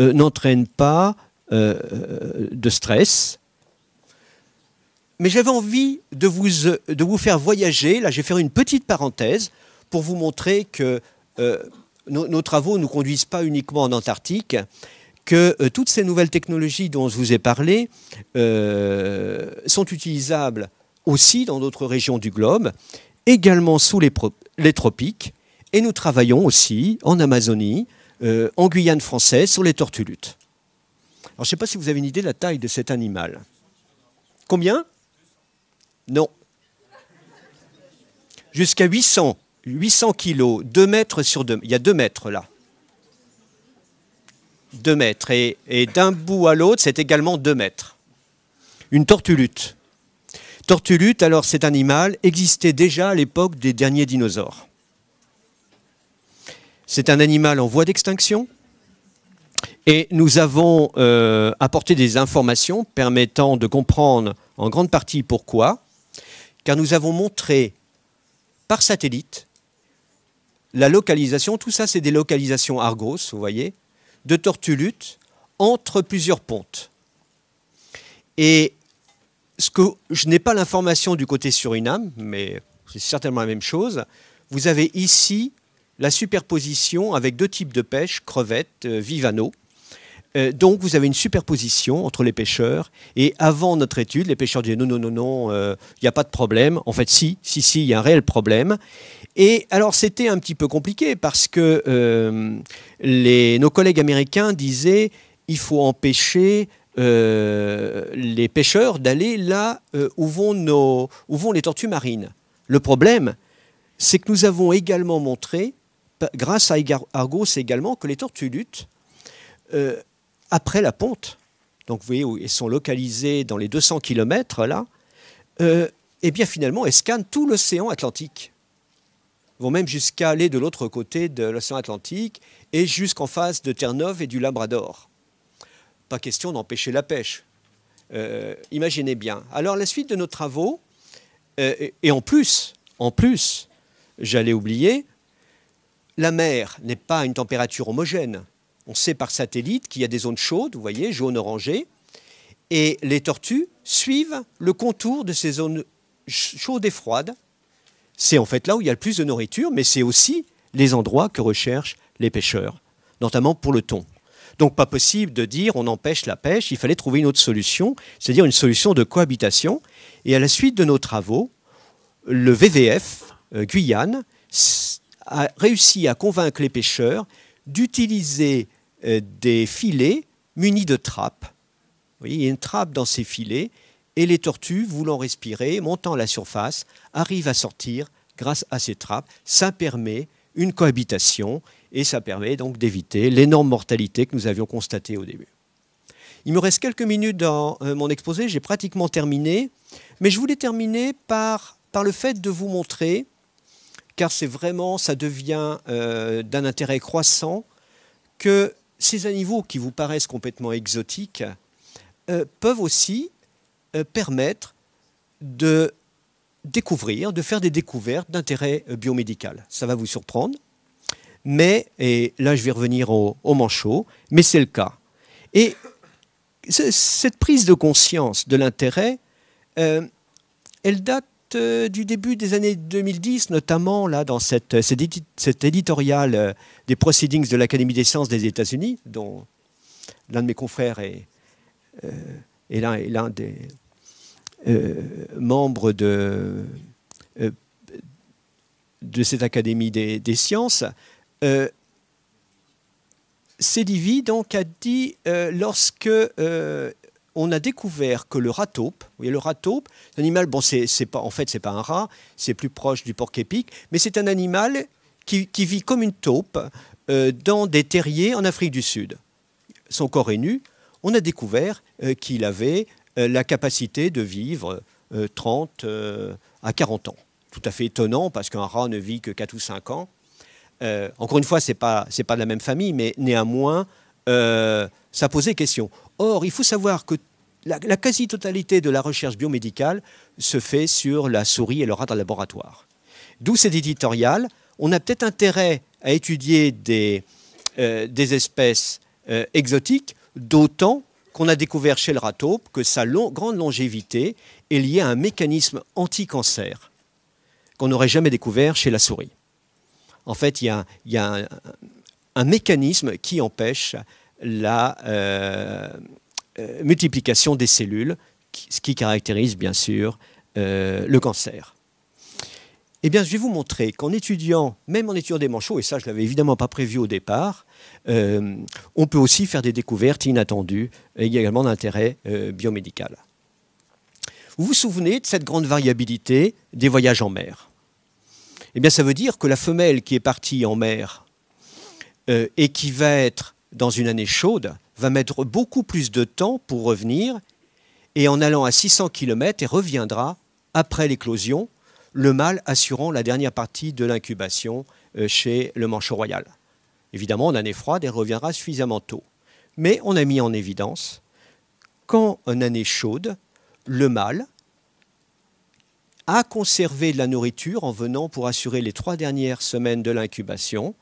n'entraîne pas de stress, mais j'avais envie de vous, euh, de vous faire voyager. Là, je vais faire une petite parenthèse pour vous montrer que euh, nos, travaux ne nous conduisent pas uniquement en Antarctique, que euh, toutes ces nouvelles technologies dont je vous ai parlé sont utilisables aussi dans d'autres régions du globe, également sous les, les, tropiques. Et nous travaillons aussi en Amazonie, en Guyane française, sur les tortulutes. Alors, je ne sais pas si vous avez une idée de la taille de cet animal. Combien non. Jusqu'à 800. 800 kilos, 2 mètres sur 2 Il y a 2 mètres là. 2 mètres. Et, d'un bout à l'autre, c'est également 2 mètres. Une tortulute. Tortulute, alors cet animal existait déjà à l'époque des derniers dinosaures. C'est un animal en voie d'extinction. Et nous avons euh, apporté des informations permettant de comprendre en grande partie pourquoi car nous avons montré par satellite la localisation, tout ça c'est des localisations Argos, vous voyez, de lutte entre plusieurs pontes. Et ce que je n'ai pas l'information du côté sur une âme, mais c'est certainement la même chose, vous avez ici la superposition avec deux types de pêche, crevettes, euh, vivano, euh, donc vous avez une superposition entre les pêcheurs. Et avant notre étude, les pêcheurs disaient non, non, non, non, euh, il n'y a pas de problème. En fait, si, si, si, il y a un réel problème. Et alors c'était un petit peu compliqué parce que euh, nos collègues américains disaient il faut empêcher les pêcheurs d'aller là où, vont nos, où vont les tortues marines. Le problème, c'est que nous avons également montré, grâce à Argos également, que les tortues luttent après la ponte, donc vous voyez où ils sont localisés dans les 200 km là, et euh, eh bien finalement elles scannent tout l'océan Atlantique. Ils vont même jusqu'à aller de l'autre côté de l'océan Atlantique et jusqu'en face de Terre-Neuve et du Labrador. Pas question d'empêcher la pêche. Euh, imaginez bien. Alors la suite de nos travaux, euh, et, en plus, en plus, j'allais oublier, la mer n'est pas à une température homogène on sait par satellite qu'il y a des zones chaudes, vous voyez, jaune-orangé, et les tortues suivent le contour de ces zones chaudes et froides. C'est en fait là où il y a le plus de nourriture, mais c'est aussi les endroits que recherchent les pêcheurs, notamment pour le thon. Donc pas possible de dire on empêche la pêche, il fallait trouver une autre solution, c'est-à-dire une solution de cohabitation. Et à la suite de nos travaux, le VVF euh, Guyane a réussi à convaincre les pêcheurs d'utiliser euh, des filets munis de trappes. Vous il y a une trappe dans ces filets et les tortues, voulant respirer, montant à la surface, arrivent à sortir grâce à ces trappes. Ça permet une cohabitation et ça permet donc d'éviter l'énorme mortalité que nous avions constatée au début. Il me reste quelques minutes dans euh, mon exposé, j'ai pratiquement terminé, mais je voulais terminer par, par le fait de vous montrer, car c'est vraiment, ça devient euh, d'un intérêt croissant, que ces animaux qui vous paraissent complètement exotiques euh, peuvent aussi euh, permettre de découvrir, de faire des découvertes d'intérêt euh, biomédical. Ça va vous surprendre, mais, et là je vais revenir au, manchot, mais c'est le cas. Et cette prise de conscience de l'intérêt, elle date euh, du début des années 2010, notamment là dans cette, euh, cet, éditorial euh, des Proceedings de l'Académie des sciences des États-Unis, dont l'un de mes confrères est, est l'un des membres de, de cette Académie des, sciences. Sédivi donc a dit lorsque on a découvert que le rat taupe, vous le rat taupe, l'animal, bon, c'est, pas, en fait, c'est pas un rat, c'est plus proche du porc épic, mais c'est un animal qui, vit comme une taupe euh, dans des terriers en Afrique du Sud. Son corps est nu. On a découvert euh, qu'il avait euh, la capacité de vivre 30 à 40 ans. Tout à fait étonnant parce qu'un rat ne vit que 4 ou 5 ans. encore une fois, ce n'est pas, pas de la même famille, mais néanmoins, ça posait question. Or, il faut savoir que la, quasi-totalité de la recherche biomédicale se fait sur la souris et le rat le laboratoire. D'où cet éditorial. On a peut-être intérêt à étudier des, euh, espèces euh, exotiques, d'autant qu'on a découvert chez le rat que sa grande longévité est liée à un mécanisme anti-cancer qu'on n'aurait jamais découvert chez la souris. En fait, il y a, un, mécanisme qui empêche la, euh, euh, multiplication des cellules, ce qui caractérise bien sûr euh, le cancer. Eh bien, je vais vous montrer qu'en étudiant, même en étudiant des manchots, et ça je l'avais évidemment pas prévu au départ, euh, on peut aussi faire des découvertes inattendues et également d'intérêt biomédical. Vous vous souvenez de cette grande variabilité des voyages en mer Eh bien, ça veut dire que la femelle qui est partie en mer et qui va être dans une année chaude, va mettre beaucoup plus de temps pour revenir et en allant à 600 km et reviendra après l'éclosion, le mâle assurant la dernière partie de l'incubation euh, chez le manchot royal. Évidemment, en année froide, elle reviendra suffisamment tôt. Mais on a mis en évidence qu'en année chaude, le mâle a conservé de la nourriture en venant pour assurer les trois dernières semaines de l'incubation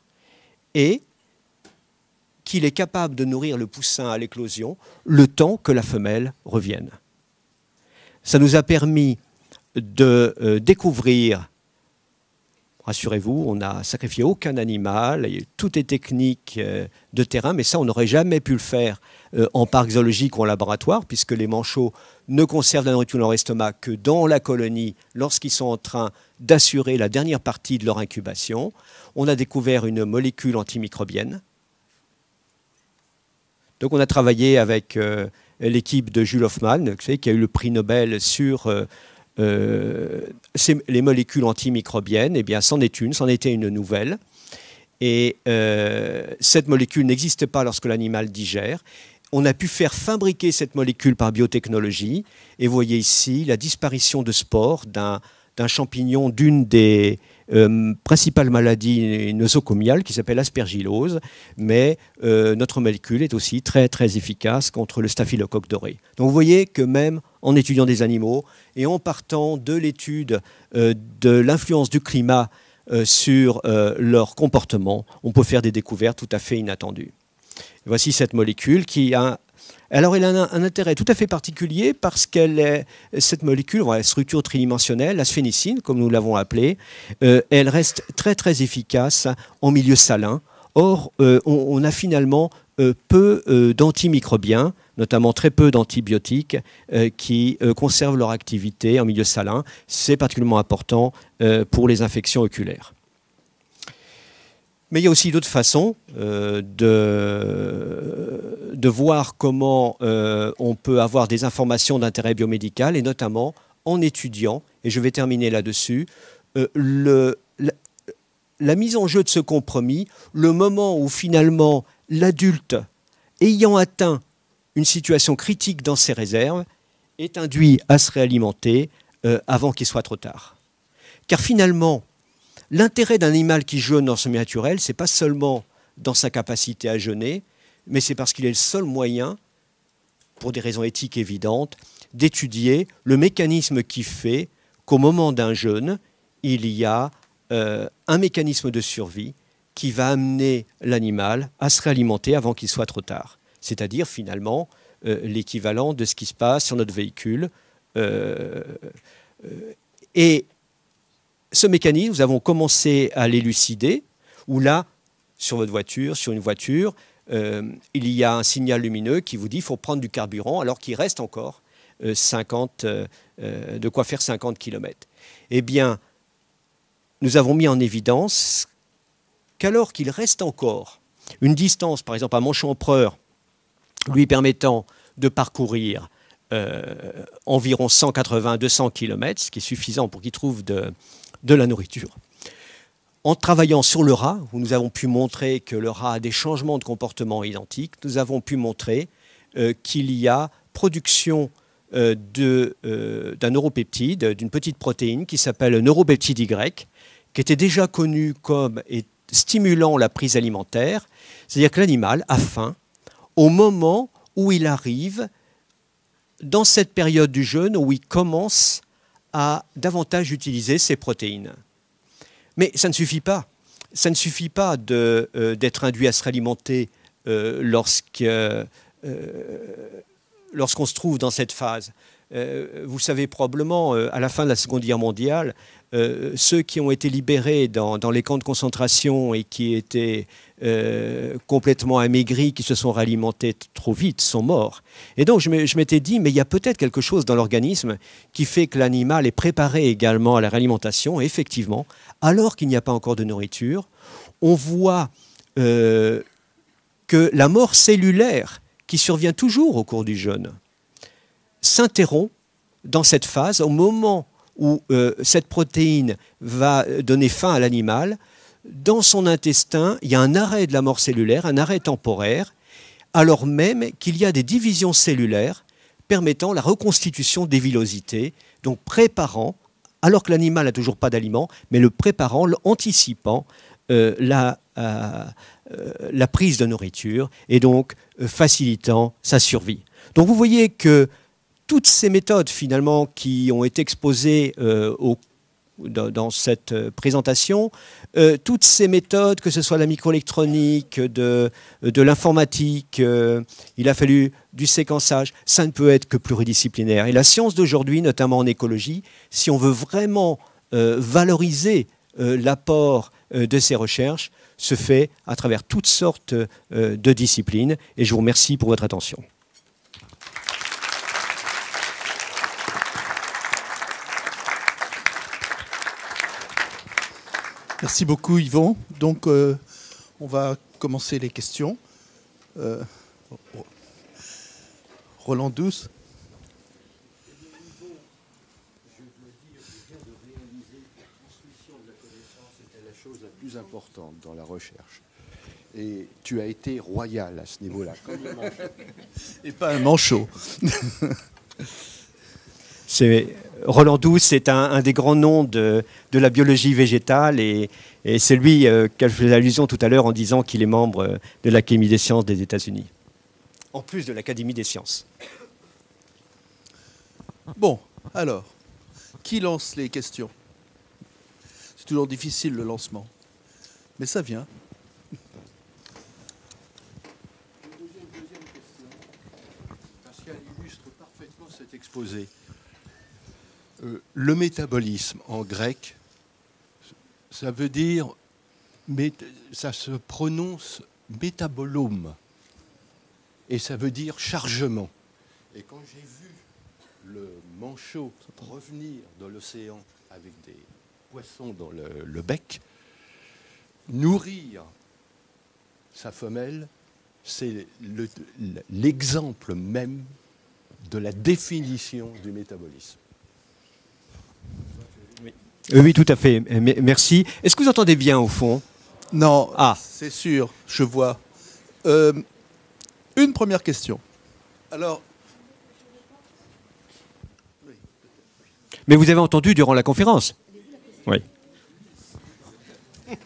et qu'il est capable de nourrir le poussin à l'éclosion le temps que la femelle revienne. Ça nous a permis de euh, découvrir, rassurez-vous, on n'a sacrifié aucun animal, tout est technique euh, de terrain, mais ça on n'aurait jamais pu le faire euh, en parc zoologique ou en laboratoire, puisque les manchots ne conservent la nourriture dans leur estomac que dans la colonie, lorsqu'ils sont en train d'assurer la dernière partie de leur incubation. On a découvert une molécule antimicrobienne donc on a travaillé avec euh, l'équipe de Jules Hoffman, qui a eu le prix Nobel sur euh, euh, les molécules antimicrobiennes. Eh bien, c'en est une, c'en était une nouvelle. Et cette molécule n'existe pas lorsque l'animal digère on a pu faire fabriquer cette molécule par biotechnologie. Et vous voyez ici la disparition de spores d'un champignon d'une des, euh, principale maladie nosocomiale qui s'appelle aspergillose, mais euh, notre molécule est aussi très très efficace contre le staphylocoque doré. Donc vous voyez que même en étudiant des animaux et en partant de l'étude euh, de l'influence du climat sur leur comportement, on peut faire des découvertes tout à fait inattendues. Voici cette molécule qui a alors elle a un, intérêt tout à fait particulier parce que cette molécule, la structure tridimensionnelle, la sphénicine, comme nous l'avons appelée, euh, elle reste très très efficace en milieu salin. Or, euh, on, a finalement euh, peu d'antimicrobiens, notamment très peu d'antibiotiques, qui conservent leur activité en milieu salin. C'est particulièrement important pour les infections oculaires. Mais il y a aussi d'autres façons euh, de, de, voir comment euh, on peut avoir des informations d'intérêt biomédical, et notamment en étudiant, et je vais terminer là-dessus, euh, la, mise en jeu de ce compromis, le moment où finalement l'adulte, ayant atteint une situation critique dans ses réserves, est induit à se réalimenter avant qu'il soit trop tard. Car finalement, L'intérêt d'un animal qui jeûne dans son milieu naturel, c'est pas seulement dans sa capacité à jeûner, mais c'est parce qu'il est le seul moyen, pour des raisons éthiques évidentes, d'étudier le mécanisme qui fait qu'au moment d'un jeûne, il y a euh, un mécanisme de survie qui va amener l'animal à se réalimenter avant qu'il soit trop tard. C'est-à-dire finalement euh, l'équivalent de ce qui se passe sur notre véhicule. Euh, et ce mécanisme, nous avons commencé à l'élucider, où là, sur votre voiture, sur une voiture, euh, il y a un signal lumineux qui vous dit qu'il faut prendre du carburant alors qu'il reste encore 50, euh, euh, de quoi faire 50 km. Eh bien, nous avons mis en évidence qu'alors qu'il reste encore une distance, par exemple à Manchon-Empereur, lui permettant de parcourir environ 180-200 km, ce qui est suffisant pour qu'il trouve de, de la nourriture. En travaillant sur le rat, où nous avons pu montrer que le rat a des changements de comportement identiques, nous avons pu montrer euh, qu'il y a production euh, euh, d'un neuropeptide, d'une petite protéine qui s'appelle neuropeptide Y, qui était déjà connu comme stimulant la prise alimentaire, c'est-à-dire que l'animal a faim au moment où il arrive dans cette période du jeûne où il commence à davantage utiliser ces protéines. Mais ça ne suffit pas. Ça ne suffit pas euh, d'être induit à se réalimenter euh, euh, lorsqu'on se trouve dans cette phase. vous savez probablement, à la fin de la Seconde Guerre mondiale, euh, ceux qui ont été libérés dans, les camps de concentration et qui étaient euh, complètement amaigris, qui se sont ralimentés trop vite, sont morts. Et donc je m'étais dit, mais il y a peut-être quelque chose dans l'organisme qui fait que l'animal est préparé également à la réalimentation. effectivement, alors qu'il n'y a pas encore de nourriture, on voit euh, que la mort cellulaire qui survient toujours au cours du jeûne s'interrompt dans cette phase au moment où euh, cette protéine va donner faim à l'animal, dans son intestin, il y a un arrêt de la mort cellulaire, un arrêt temporaire, alors même qu'il y a des divisions cellulaires permettant la reconstitution des villosités, donc préparant, alors que l'animal n'a toujours pas d'aliment, mais le préparant, l'anticipant, euh, euh, la prise de nourriture et donc facilitant sa survie. Donc vous voyez que toutes ces méthodes finalement qui ont été exposées euh, dans, cette euh, présentation, euh, toutes ces méthodes, que ce soit la microélectronique, de, l'informatique, il a fallu du séquençage, ça ne peut être que pluridisciplinaire. Et la science d'aujourd'hui, notamment en écologie, si on veut vraiment valoriser l'apport de ces recherches, se fait à travers toutes sortes de disciplines. Et je vous remercie pour votre attention. Merci beaucoup Yvon. Donc euh, on va commencer les questions. Euh, Roland Douce. la plus importante dans la recherche. Et tu as été royal à ce niveau-là. Et pas un manchot. C'est Roland Douce est un, des grands noms de, la biologie végétale et, c'est lui qu'elle euh, que je faisais allusion tout à l'heure en disant qu'il est membre euh, de l'Académie des sciences des États-Unis, en plus de l'Académie des sciences. Bon, alors, qui lance les questions C'est toujours difficile le lancement, mais ça vient. Deuxième, deuxième question. qu'elle illustre parfaitement cet exposé. Euh, le métabolisme en grec, ça veut dire, mais ça se prononce métabolome, et ça veut dire chargement. Et quand j'ai vu le manchot revenir de l'océan avec des poissons dans le, bec, nourrir sa femelle, c'est l'exemple même de la définition du métabolisme. Euh, oui, tout à fait. Euh, merci. Est-ce que vous entendez bien au fond Non. Ah. C'est sûr, je vois. Euh, une première question. Alors. Mais vous avez entendu durant la conférence Oui. (laughs)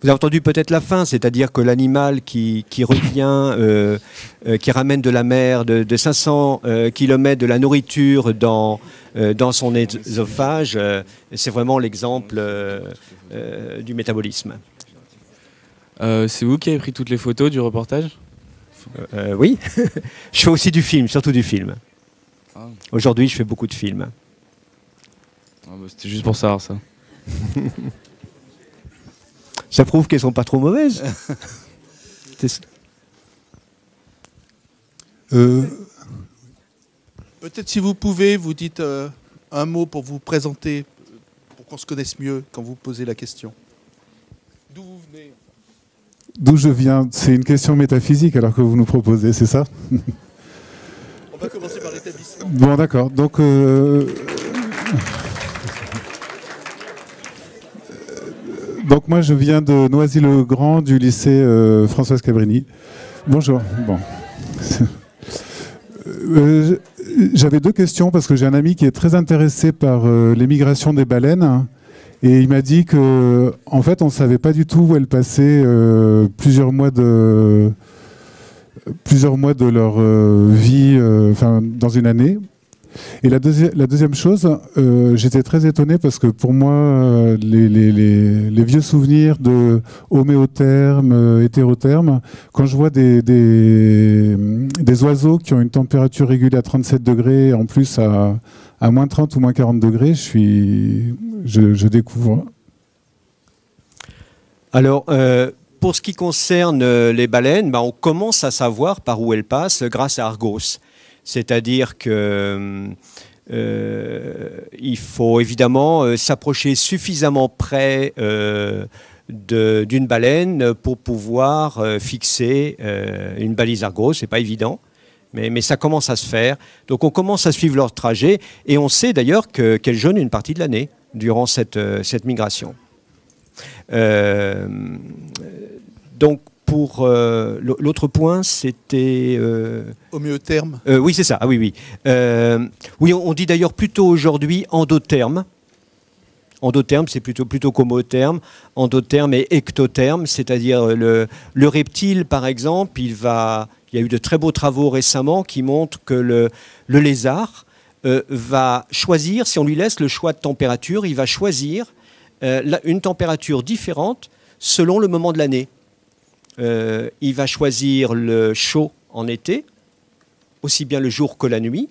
Vous avez entendu peut-être la fin, c'est-à-dire que l'animal qui, revient, euh, euh, qui ramène de la mer de, 500 euh, km de la nourriture dans, dans son ésophage, c'est vraiment l'exemple du métabolisme. c'est vous qui avez pris toutes les photos du reportage Oui, (laughs) je fais aussi du film, surtout du film. Ah. Aujourd'hui, je fais beaucoup de films. Ah, bah, c'était juste pour savoir ça. (laughs) Ça prouve qu'elles sont pas trop mauvaises. (laughs) Euh. Peut-être si vous pouvez, vous dites euh, un mot pour vous présenter, pour qu'on se connaisse mieux quand vous posez la question. D'où vous venez D'où je viens C'est une question métaphysique alors que vous nous proposez, c'est ça On va commencer par l'établissement. Bon, d'accord. Donc. Euh... donc moi je viens de Noisy-le-Grand du lycée euh, Françoise Cabrini. Bonjour. Bon. (laughs) Euh, j'avais deux questions parce que j'ai un ami qui est très intéressé par euh, l'émigration des baleines hein. et il m'a dit que en fait on ne savait pas du tout où elles passaient plusieurs mois de plusieurs mois de leur vie enfin dans une année et la, deuxième chose, euh, j'étais très étonné parce que pour moi, euh, les, vieux souvenirs de homéotherme, euh, quand je vois des, des, oiseaux qui ont une température régulée à 37 degrés, en plus à, à moins 30 ou moins 40 degrés, je, suis, je, découvre. Alors, pour ce qui concerne les baleines, ben, on commence à savoir par où elles passent grâce à Argos. C'est-à-dire qu'il euh, faut évidemment euh, s'approcher suffisamment près euh, d'une baleine pour pouvoir fixer une balise argot. C'est pas évident. Mais, ça commence à se faire. Donc on commence à suivre leur trajet et on sait d'ailleurs qu'elles jeûnent une partie de l'année durant cette, cette migration. donc pour euh, l'autre point, c'était Homéotherme euh, au euh, oui, c'est ça. Ah oui, oui. oui, on dit d'ailleurs plutôt aujourd'hui endotherme. Endotherme, c'est plutôt plutôt qu'homotherme. Endotherme et ectotherme, c'est-à-dire le, reptile, par exemple, il va. Il y a eu de très beaux travaux récemment qui montrent que le, le lézard va choisir, si on lui laisse le choix de température, il va choisir une température différente selon le moment de l'année. Euh, il va choisir le chaud en été, aussi bien le jour que la nuit,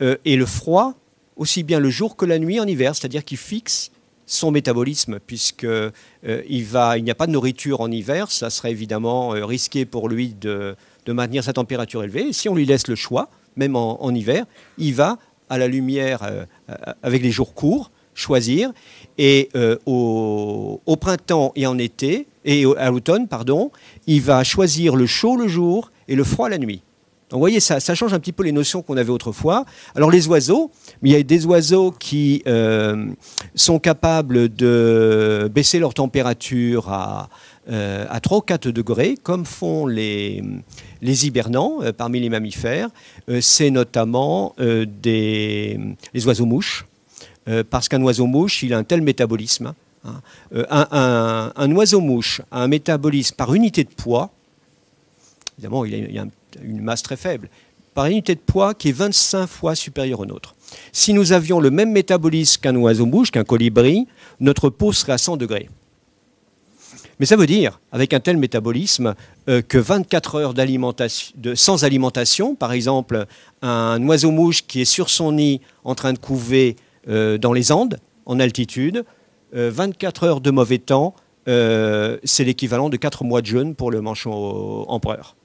euh, et le froid, aussi bien le jour que la nuit en hiver, c'est-à-dire qu'il fixe son métabolisme, puisque euh, il, n'y a pas de nourriture en hiver, ça serait évidemment risqué pour lui de, maintenir sa température élevée. si on lui laisse le choix, même en, hiver, il va à la lumière, avec les jours courts, choisir. Et au, printemps et en été, et à l'automne, pardon, il va choisir le chaud le jour et le froid la nuit. Donc, vous voyez, ça, change un petit peu les notions qu'on avait autrefois. Alors, les oiseaux, il y a des oiseaux qui euh, sont capables de baisser leur température à, euh, à 3 ou 4 degrés, comme font les, les hibernants euh, parmi les mammifères. C'est notamment des, les oiseaux-mouches, parce qu'un oiseau-mouche, il a un tel métabolisme Hein. Euh, un, oiseau-mouche a un métabolisme par unité de poids, évidemment il y a une masse très faible, par unité de poids qui est 25 fois supérieure au nôtre. Si nous avions le même métabolisme qu'un oiseau-mouche, qu'un colibri, notre peau serait à 100 degrés. Mais ça veut dire, avec un tel métabolisme, euh, que 24 heures sans alimentation, par exemple, un oiseau-mouche qui est sur son nid en train de couver euh, dans les Andes, en altitude, 24 euh, heures de mauvais temps, euh, c'est l'équivalent de 4 mois de jeûne pour le manchon empereur.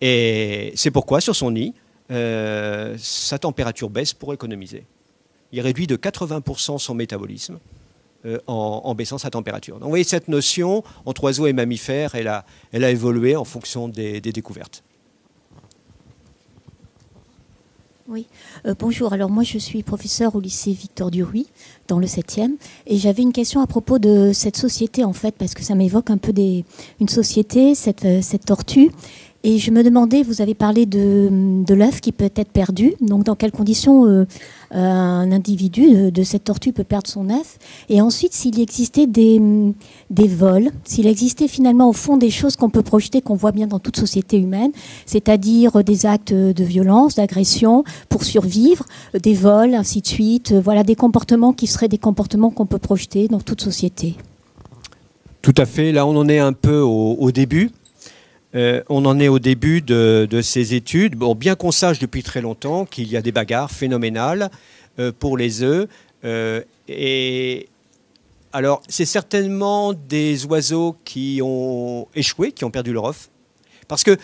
Et c'est pourquoi, sur son nid, euh, sa température baisse pour économiser. Il réduit de 80% son métabolisme. En, baissant sa température. Donc vous voyez, cette notion entre oiseaux et mammifères, elle a, évolué en fonction des découvertes. Oui, euh, bonjour. Alors moi, je suis professeur au lycée Victor Duruy, dans le 7e, et j'avais une question à propos de cette société, en fait, parce que ça m'évoque un peu des, une société, cette, euh, cette tortue, et je me demandais, vous avez parlé de, l'œuf qui peut être perdu. Donc, dans quelles conditions euh, un individu de, cette tortue peut perdre son œuf Et ensuite, s'il existait des, des vols, s'il existait finalement au fond des choses qu'on peut projeter, qu'on voit bien dans toute société humaine, c'est-à-dire des actes de violence, d'agression pour survivre, des vols, ainsi de suite. Voilà, des comportements qui seraient des comportements qu'on peut projeter dans toute société. Tout à fait. Là, on en est un peu au début. Euh, on en est au début de, ces études. Bon, bien qu'on sache depuis très longtemps qu'il y a des bagarres phénoménales euh, pour les œufs. Euh, et alors, c'est certainement des oiseaux qui ont échoué, qui ont perdu leur œuf, parce que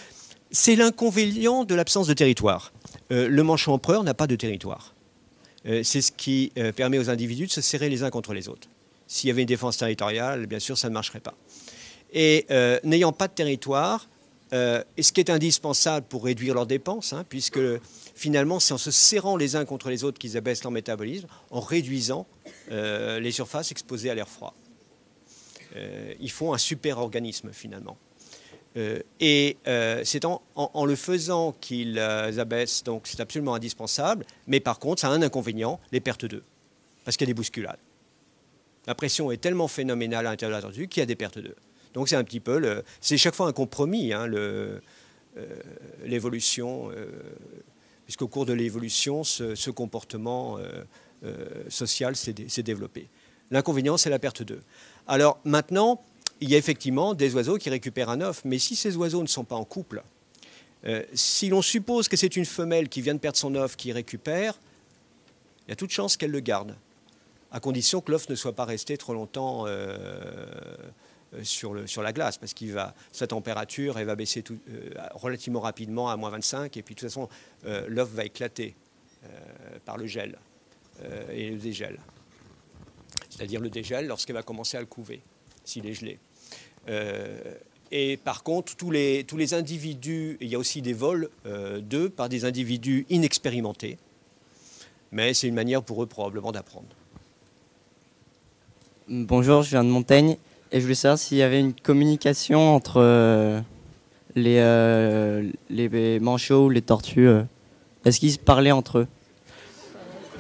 c'est l'inconvénient de l'absence de territoire. le manchon empereur n'a pas de territoire. c'est ce qui permet aux individus de se serrer les uns contre les autres. S'il y avait une défense territoriale, bien sûr, ça ne marcherait pas. Et n'ayant pas de territoire, euh, et ce qui est indispensable pour réduire leurs dépenses, hein, puisque finalement, c'est en se serrant les uns contre les autres qu'ils abaissent leur métabolisme, en réduisant euh, les surfaces exposées à l'air froid. Euh, ils font un super organisme finalement. et c'est en, le faisant qu'ils abaissent, donc c'est absolument indispensable, mais par contre, ça a un inconvénient, les pertes d'œufs, parce qu'il y a des bousculades. La pression est tellement phénoménale à l'intérieur de la qu'il y a des pertes d'œufs. Donc c'est un petit peu, c'est chaque fois un compromis, hein, euh, l'évolution, euh, puisqu'au cours de l'évolution, ce, comportement euh, social s'est, développé. L'inconvénient, c'est la perte d'œufs. Alors maintenant, il y a effectivement des oiseaux qui récupèrent un œuf, mais si ces oiseaux ne sont pas en couple, si l'on suppose que c'est une femelle qui vient de perdre son œuf qui récupère, il y a toute chance qu'elle le garde, à condition que l'œuf ne soit pas resté trop longtemps euh, sur, le, sur la glace, parce qu'il va sa température elle va baisser euh, relativement rapidement à moins 25, et puis de toute façon, euh, l'œuf va éclater par le gel et le dégel. C'est-à-dire le dégel lorsqu'elle va commencer à le couver, s'il est gelé. Et par contre, tous les, tous les individus, il y a aussi des vols euh, d'eux par des individus inexpérimentés. Mais c'est une manière pour eux probablement d'apprendre. Bonjour, je viens de Montaigne. Et je voulais savoir s'il y avait une communication entre euh, les, euh, les manchots ou les tortues. Euh. Est-ce qu'ils se parlaient entre eux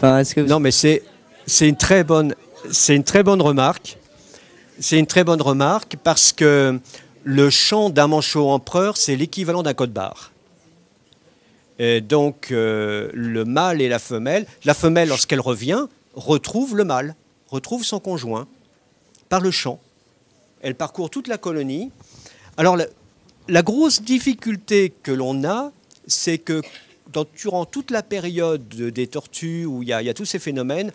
que Non, mais c'est c'est une très bonne c'est une très bonne remarque. C'est une très bonne remarque parce que le chant d'un manchot empereur, c'est l'équivalent d'un code-barre. Et donc le mâle et la femelle, la femelle lorsqu'elle revient retrouve le mâle, retrouve son conjoint par le chant. Elle parcourt toute la colonie. Alors, la, grosse difficulté que l'on a, c'est que durant toute la période des tortues, où il y, a, tous ces phénomènes,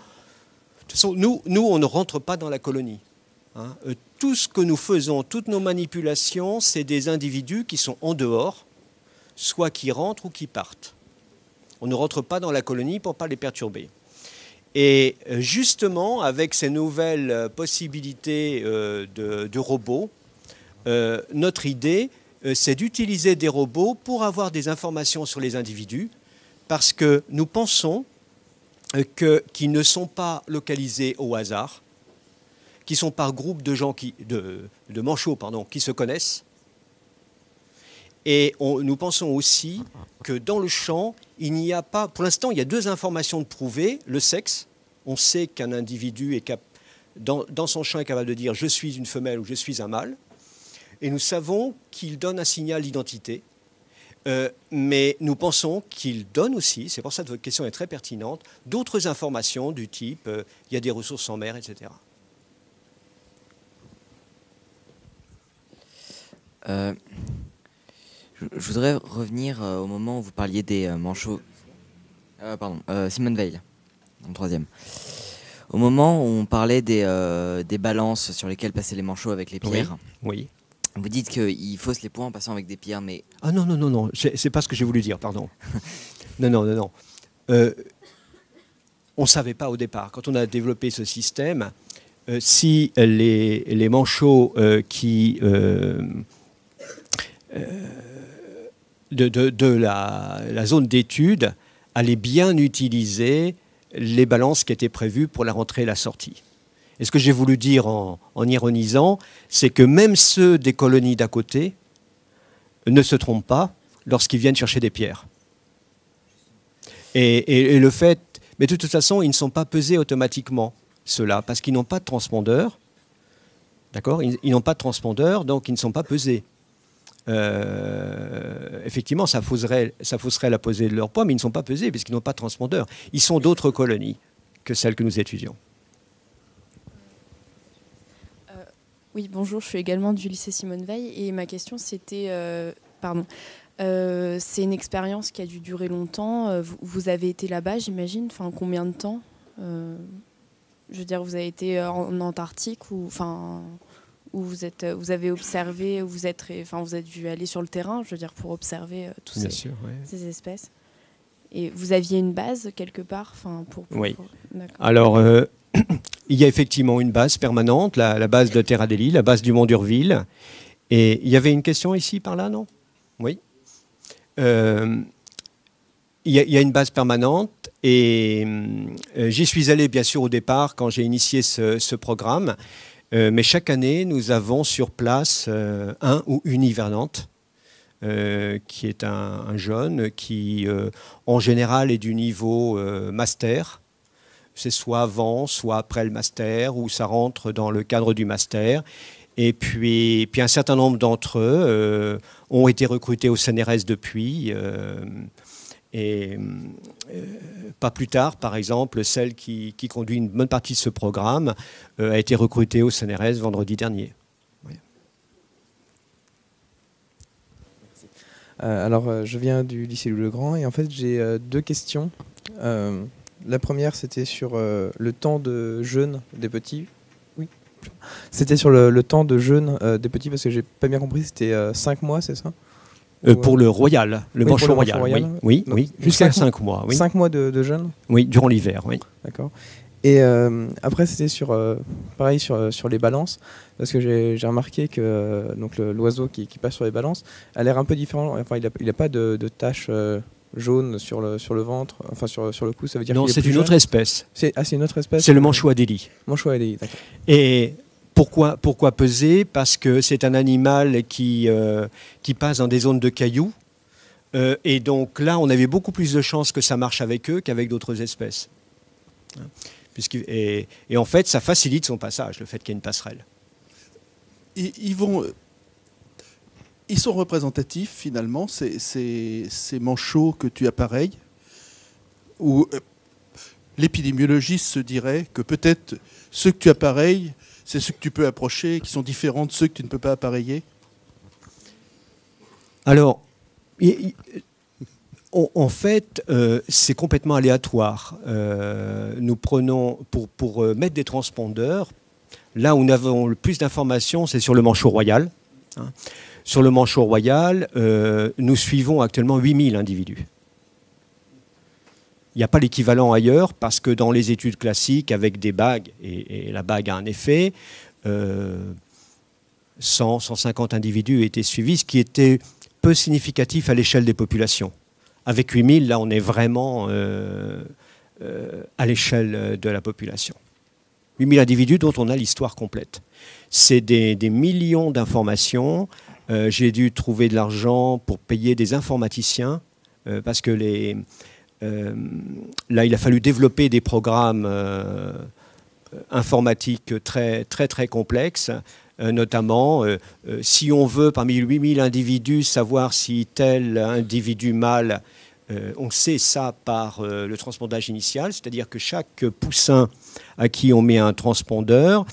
nous, nous, on ne rentre pas dans la colonie. Hein. Euh, tout ce que nous faisons, toutes nos manipulations, c'est des individus qui sont en dehors, soit qui rentrent ou qui partent. On ne rentre pas dans la colonie pour ne pas les perturber. Et euh, justement, avec ces nouvelles euh, possibilités euh, de, robots, notre idée, c'est d'utiliser des robots pour avoir des informations sur les individus, parce que nous pensons qu'ils ne sont pas localisés au hasard, qu'ils sont par groupe de gens de, manchots qui se connaissent. Et nous pensons aussi que dans le champ, il n'y a pas, pour l'instant, il y a deux informations de prouver le sexe. On sait qu'un individu est dans, son champ est capable de dire je suis une femelle ou je suis un mâle, et nous savons qu'il donne un signal d'identité. Euh, mais nous pensons qu'il donne aussi, c'est pour ça que votre question est très pertinente, d'autres informations du type euh, il y a des ressources en mer, etc. Je voudrais revenir euh, au moment où vous parliez des euh, manchots. Euh, pardon, Simone Veil, en troisième. Au moment où on parlait des, des balances sur lesquelles passaient les manchots avec les pierres. Oui. Vous dites qu'il faussent les points en passant avec des pierres, mais. Ah non, non, non, non, c'est pas ce que j'ai voulu dire, pardon. (laughs) non, non, non, non. on ne savait pas au départ. Quand on a développé ce système, si les, les manchots qui. Euh, de, la, zone d'étude allait bien utiliser les balances qui étaient prévues pour la rentrée et la sortie. Et ce que j'ai voulu dire en, ironisant, c'est que même ceux des colonies d'à côté ne se trompent pas lorsqu'ils viennent chercher des pierres. Et, le fait, mais de toute façon, ils ne sont pas pesés automatiquement, ceux-là, parce qu'ils n'ont pas de transpondeur. D'accord ils n'ont pas de transpondeur, donc ils ne sont pas pesés. Euh, effectivement, ça fausserait, ça fausserait la posée de leur poids, mais ils ne sont pas pesés qu'ils n'ont pas de transpondeur. Ils sont d'autres colonies que celles que nous étudions. Euh, oui, bonjour, je suis également du lycée Simone Veil et ma question c'était, euh, pardon, c'est une expérience qui a dû durer longtemps. Vous, vous avez été là-bas, j'imagine, enfin combien de temps Je veux dire, vous avez été en Antarctique ou, enfin, où vous êtes, euh, vous avez observé, où vous êtes, enfin vous êtes dû aller sur le terrain, je veux dire, pour observer euh, toutes ces, espèces. Et vous aviez une base quelque part, enfin pour, oui. Alors. Euh, (clears throat) il y a effectivement une base permanente, la, base de Terra Deli, la base du Mont d'Urville. Et il y avait une question ici, par là, non Oui. il y, a une base permanente et j'y suis allé bien sûr au départ quand j'ai initié ce, ce programme euh, mais chaque année, nous avons sur place euh, un ou une hivernante, euh, qui est un, jeune qui, en général, est du niveau master. C'est soit avant, soit après le master, ou ça rentre dans le cadre du master. Et puis, puis un certain nombre d'entre eux ont été recrutés au CNRS depuis. Et euh, pas plus tard, par exemple, celle qui, conduit une bonne partie de ce programme euh, a été recrutée au CNRS vendredi dernier. Euh, alors, je viens du lycée Louis Legrand et en fait, j'ai deux questions. la première, c'était sur le temps de jeûne des petits. Oui. C'était sur le, temps de jeûne des petits parce que j'ai pas bien compris. C'était cinq mois, c'est ça euh, pour le royal, le manchot royal, Oui, oui, jusqu'à 5 mois. Oui. 5 mois de, jeûne Oui, durant l'hiver, oui. D'accord. Et euh, après, c'était sur, euh, pareil sur, sur les balances, parce que j'ai remarqué que donc l'oiseau qui, passe sur les balances a l'air un peu différent. Enfin, il n'a pas de, de jaune sur le, sur le ventre, enfin sur, sur le cou, ça veut dire Non, c'est une, autre espèce. Ah, c'est une autre espèce C'est le manchot adélie. Manchot adélie, d'accord. Et pourquoi, peser Parce que c'est un animal qui, euh, qui passe dans des zones de cailloux. Euh, et donc là, on avait beaucoup plus de chances que ça marche avec eux qu'avec d'autres espèces. Et, et, en fait, ça facilite son passage, le fait qu'il y ait une passerelle. Ils, sont représentatifs, finalement, ces, manchots que tu appareilles, où euh, l'épidémiologiste se dirait que peut-être ceux que tu appareilles c'est ceux que tu peux approcher, qui sont différents de ceux que tu ne peux pas appareiller Alors, en fait, euh, c'est complètement aléatoire. Euh, nous prenons, pour, euh, mettre des transpondeurs, là où nous avons le plus d'informations, c'est sur le manchot royal. Hein. Sur le manchot royal, nous suivons actuellement 8000 individus. Il n'y a pas l'équivalent ailleurs parce que dans les études classiques, avec des bagues, et, la bague a un effet, 100, euh, 150 individus étaient suivis, ce qui était peu significatif à l'échelle des populations. Avec 8000, là, on est vraiment euh, euh, à l'échelle de la population. 8000 individus dont on a l'histoire complète. C'est des, millions d'informations. J'ai dû trouver de l'argent pour payer des informaticiens parce que les, euh, là, il a fallu développer des programmes euh, informatiques très, très, très complexes euh, notamment si on veut parmi 8000 individus savoir si tel individu mâle, on sait ça par le transpondage initial, c'est-à-dire que chaque poussin à qui on met un transpondeur,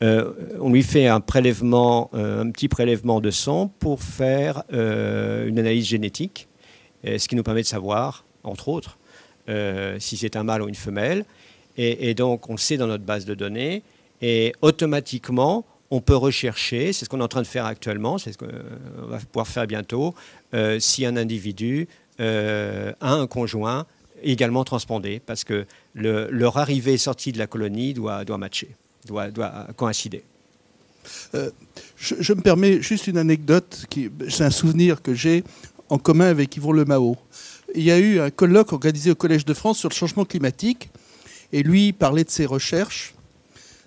on lui fait un prélèvement, un petit prélèvement de sang pour faire une analyse génétique, ce qui nous permet de savoir entre autres, euh, si c'est un mâle ou une femelle. Et, donc, on sait dans notre base de données. Et automatiquement, on peut rechercher, c'est ce qu'on est en train de faire actuellement, c'est ce qu'on euh, va pouvoir faire bientôt, euh, si un individu a un conjoint également transpondé, parce que leur arrivée et sortie de la colonie doit, matcher, doit, coïncider. je, me permets juste une anecdote, c'est un souvenir que j'ai en commun avec Yvon Le Mao il y a eu un colloque organisé au Collège de France sur le changement climatique. Et lui parlait de ses recherches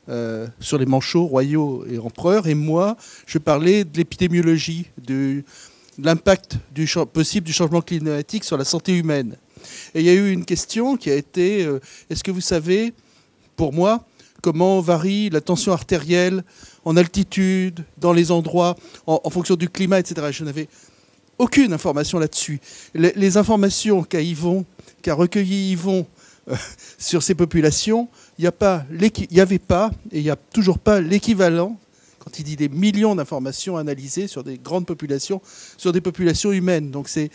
euh, sur les manchots, royaux et empereurs. Et moi, je parlais de l'épidémiologie, de, l'impact possible du changement climatique sur la santé humaine. Et il y a eu une question qui a été euh, est-ce que vous savez, pour moi, comment varie la tension artérielle en altitude, dans les endroits, en, en fonction du climat, etc. Je n'avais aucune information là-dessus. Les, informations qu'a recueillies Yvon euh, (laughs) sur ces populations, il n'y avait pas et il n'y a toujours pas l'équivalent quand il dit des millions d'informations analysées sur des grandes populations, sur des populations humaines. Donc c'est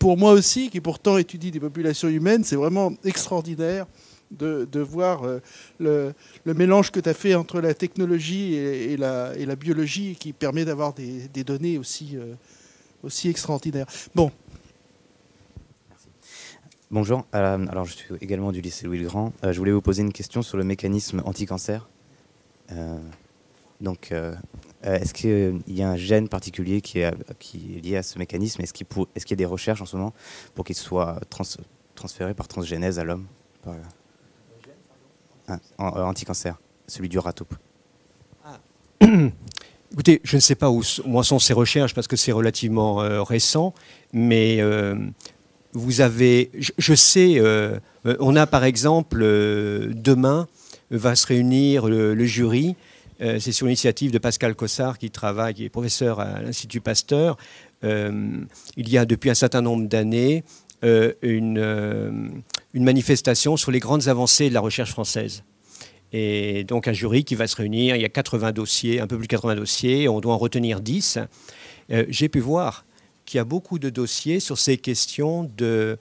pour moi aussi, qui pourtant étudie des populations humaines, c'est vraiment extraordinaire de, voir euh, le, mélange que tu as fait entre la technologie et, la, biologie qui permet d'avoir des, données aussi. Euh, aussi extraordinaire. Bon. Bonjour, euh, alors je suis également du lycée Louis-le-Grand. Euh, je voulais vous poser une question sur le mécanisme anti-cancer. Euh, donc, est-ce qu'il y a un gène particulier qui est, lié à ce mécanisme Est-ce qu'il y a des recherches en ce moment pour qu'il soit transféré par transgénèse à l'homme anticancer Anti-cancer, celui du ratoupe. Ah. (clears throat) Écoutez, je ne sais pas où, en sont ces recherches parce que c'est relativement euh, récent, mais euh, vous avez, je, sais, euh, on a par exemple demain va se réunir le, jury. c'est sur l'initiative de Pascal Cossard qui travaille, qui est professeur à l'Institut Pasteur. il y a depuis un certain nombre d'années une manifestation sur les grandes avancées de la recherche française. Et donc un jury qui va se réunir, il y a 80 dossiers, un peu plus de 80 dossiers, on doit en retenir 10. Euh, j'ai pu voir qu'il y a beaucoup de dossiers sur ces questions de...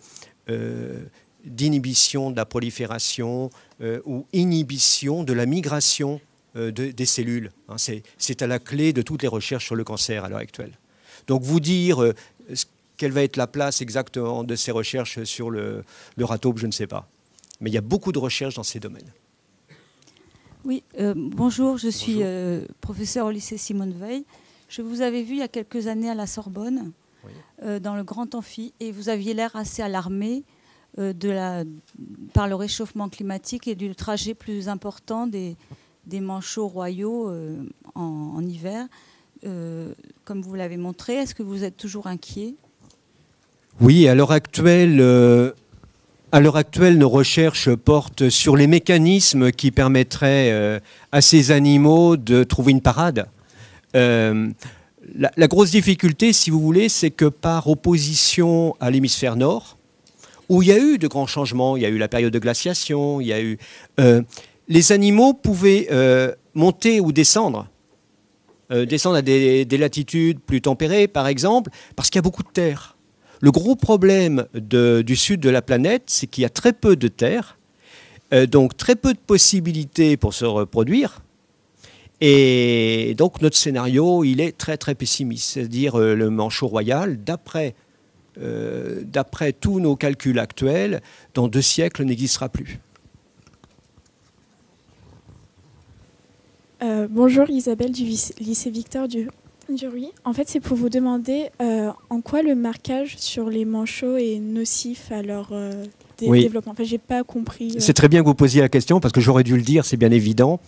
Euh, d'inhibition de la prolifération euh, ou inhibition de la migration des cellules. Hein, c'est à la clé de toutes les recherches sur le cancer à l'heure actuelle. Donc vous dire quelle va être la place exactement de ces recherches sur le, le je ne sais pas. Mais il y a beaucoup de recherches dans ces domaines. Oui, euh, bonjour, je suis euh, professeur au lycée Simone Veil. Je vous avais vu il y a quelques années à la Sorbonne, euh, dans le Grand Amphi, et vous aviez l'air assez alarmé par le réchauffement climatique et du trajet plus important des, manchots royaux en, en, hiver. comme vous l'avez montré, est-ce que vous êtes toujours inquiet Oui, à l'heure actuelle, à l'heure actuelle, nos recherches portent sur les mécanismes qui permettraient euh, à ces animaux de trouver une parade. Euh, la, grosse difficulté, si vous voulez, c'est que par opposition à l'hémisphère nord, où il y a eu de grands changements, il y a eu la période de glaciation, il y a eu, euh, les animaux pouvaient monter ou descendre, descendre à des, des latitudes plus tempérées, par exemple, parce qu'il y a beaucoup de terre. Le gros problème du sud de la planète, c'est qu'il y a très peu de terre, euh, donc très peu de possibilités pour se reproduire. Et donc notre scénario, il est très très pessimiste, c'est-à-dire euh, le manchot royal, euh, d'après tous nos calculs actuels, dans deux siècles n'existera plus. bonjour Isabelle du lycée Victor Dieu en fait, c'est pour vous demander euh, en quoi le marquage sur les manchots est nocif à leur euh, développement. j'ai pas compris. Euh. C'est très bien que vous posiez la question parce que j'aurais dû le dire, c'est bien évident.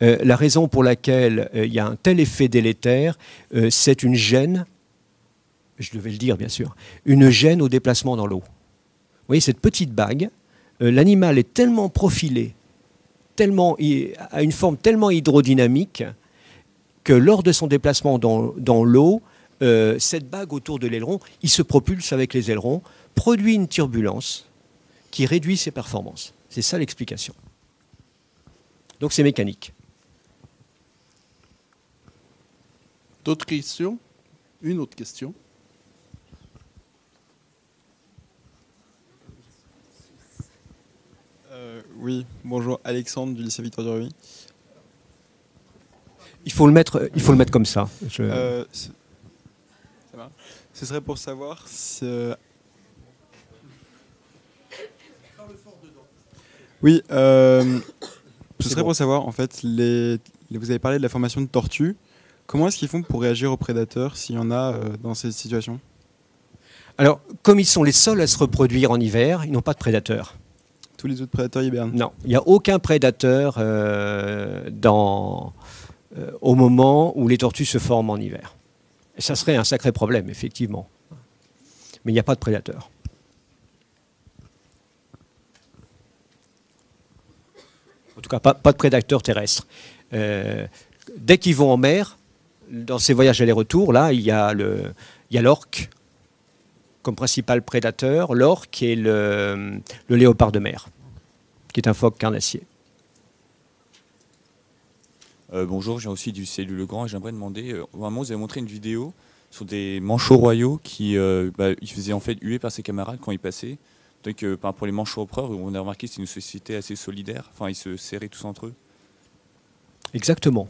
la raison pour laquelle il y a un tel effet délétère, c'est une gêne, je devais le dire bien sûr, une gêne au déplacement dans l'eau. Vous voyez, cette petite bague, l'animal est tellement profilé, tellement, a une forme tellement hydrodynamique que lors de son déplacement dans, l'eau, euh, cette bague autour de l'aileron, il se propulse avec les ailerons, produit une turbulence qui réduit ses performances. C'est ça l'explication. Donc c'est mécanique. D'autres questions Une autre question euh, Oui, bonjour Alexandre du lycée Victor Duruy. Il faut le mettre, il faut le mettre comme ça. Euh, ça serait pour savoir Oui, ce serait pour savoir, euh, en fait, les, vous avez parlé de la formation de tortues. Comment est-ce qu'ils font pour réagir aux prédateurs s'il y en a euh, dans ces situations Alors, comme ils sont les seuls à se reproduire en hiver, ils n'ont pas de prédateurs tous les autres prédateurs hibernent Non, il n'y a aucun prédateur dans, euh, au moment où les tortues se forment en hiver. Et ça serait un sacré problème, effectivement. Mais il n'y a pas de prédateurs. En tout cas, pas, de prédateurs terrestres. Euh, dès qu'ils vont en mer, dans ces voyages aller-retour, là, il y a l'orque comme principal prédateur, l'orque est le léopard de mer, qui est un phoque carnassier. Euh, bonjour, j'ai aussi du Cellule grand. et j'aimerais demander, euh, vraiment, vous avez montré une vidéo sur des manchots royaux qui euh, bah, ils faisaient en fait huer par ses camarades quand ils passaient. Donc, euh, par pour les manchots empereurs, on a remarqué que c'est une société assez solidaire, enfin ils se serraient tous entre eux. Exactement.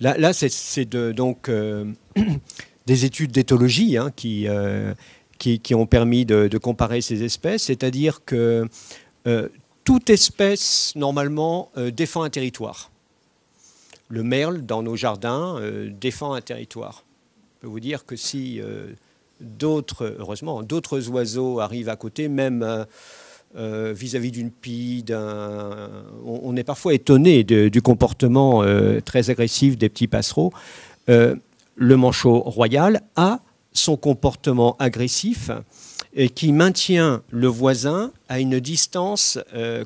Là, c'est donc (clears throat) des études d'éthologie hein, qui, ont permis de comparer ces espèces, c'est-à-dire que toute espèce, normalement, défend un territoire le merle dans nos jardins euh, défend un territoire. Je peux vous dire que si euh, d'autres, heureusement, d'autres oiseaux arrivent à côté, même euh, vis-à-vis d'une pie, d'un, on, est parfois étonné du comportement très agressif des petits passereaux. le manchot royal a son comportement agressif qui maintient le voisin à une distance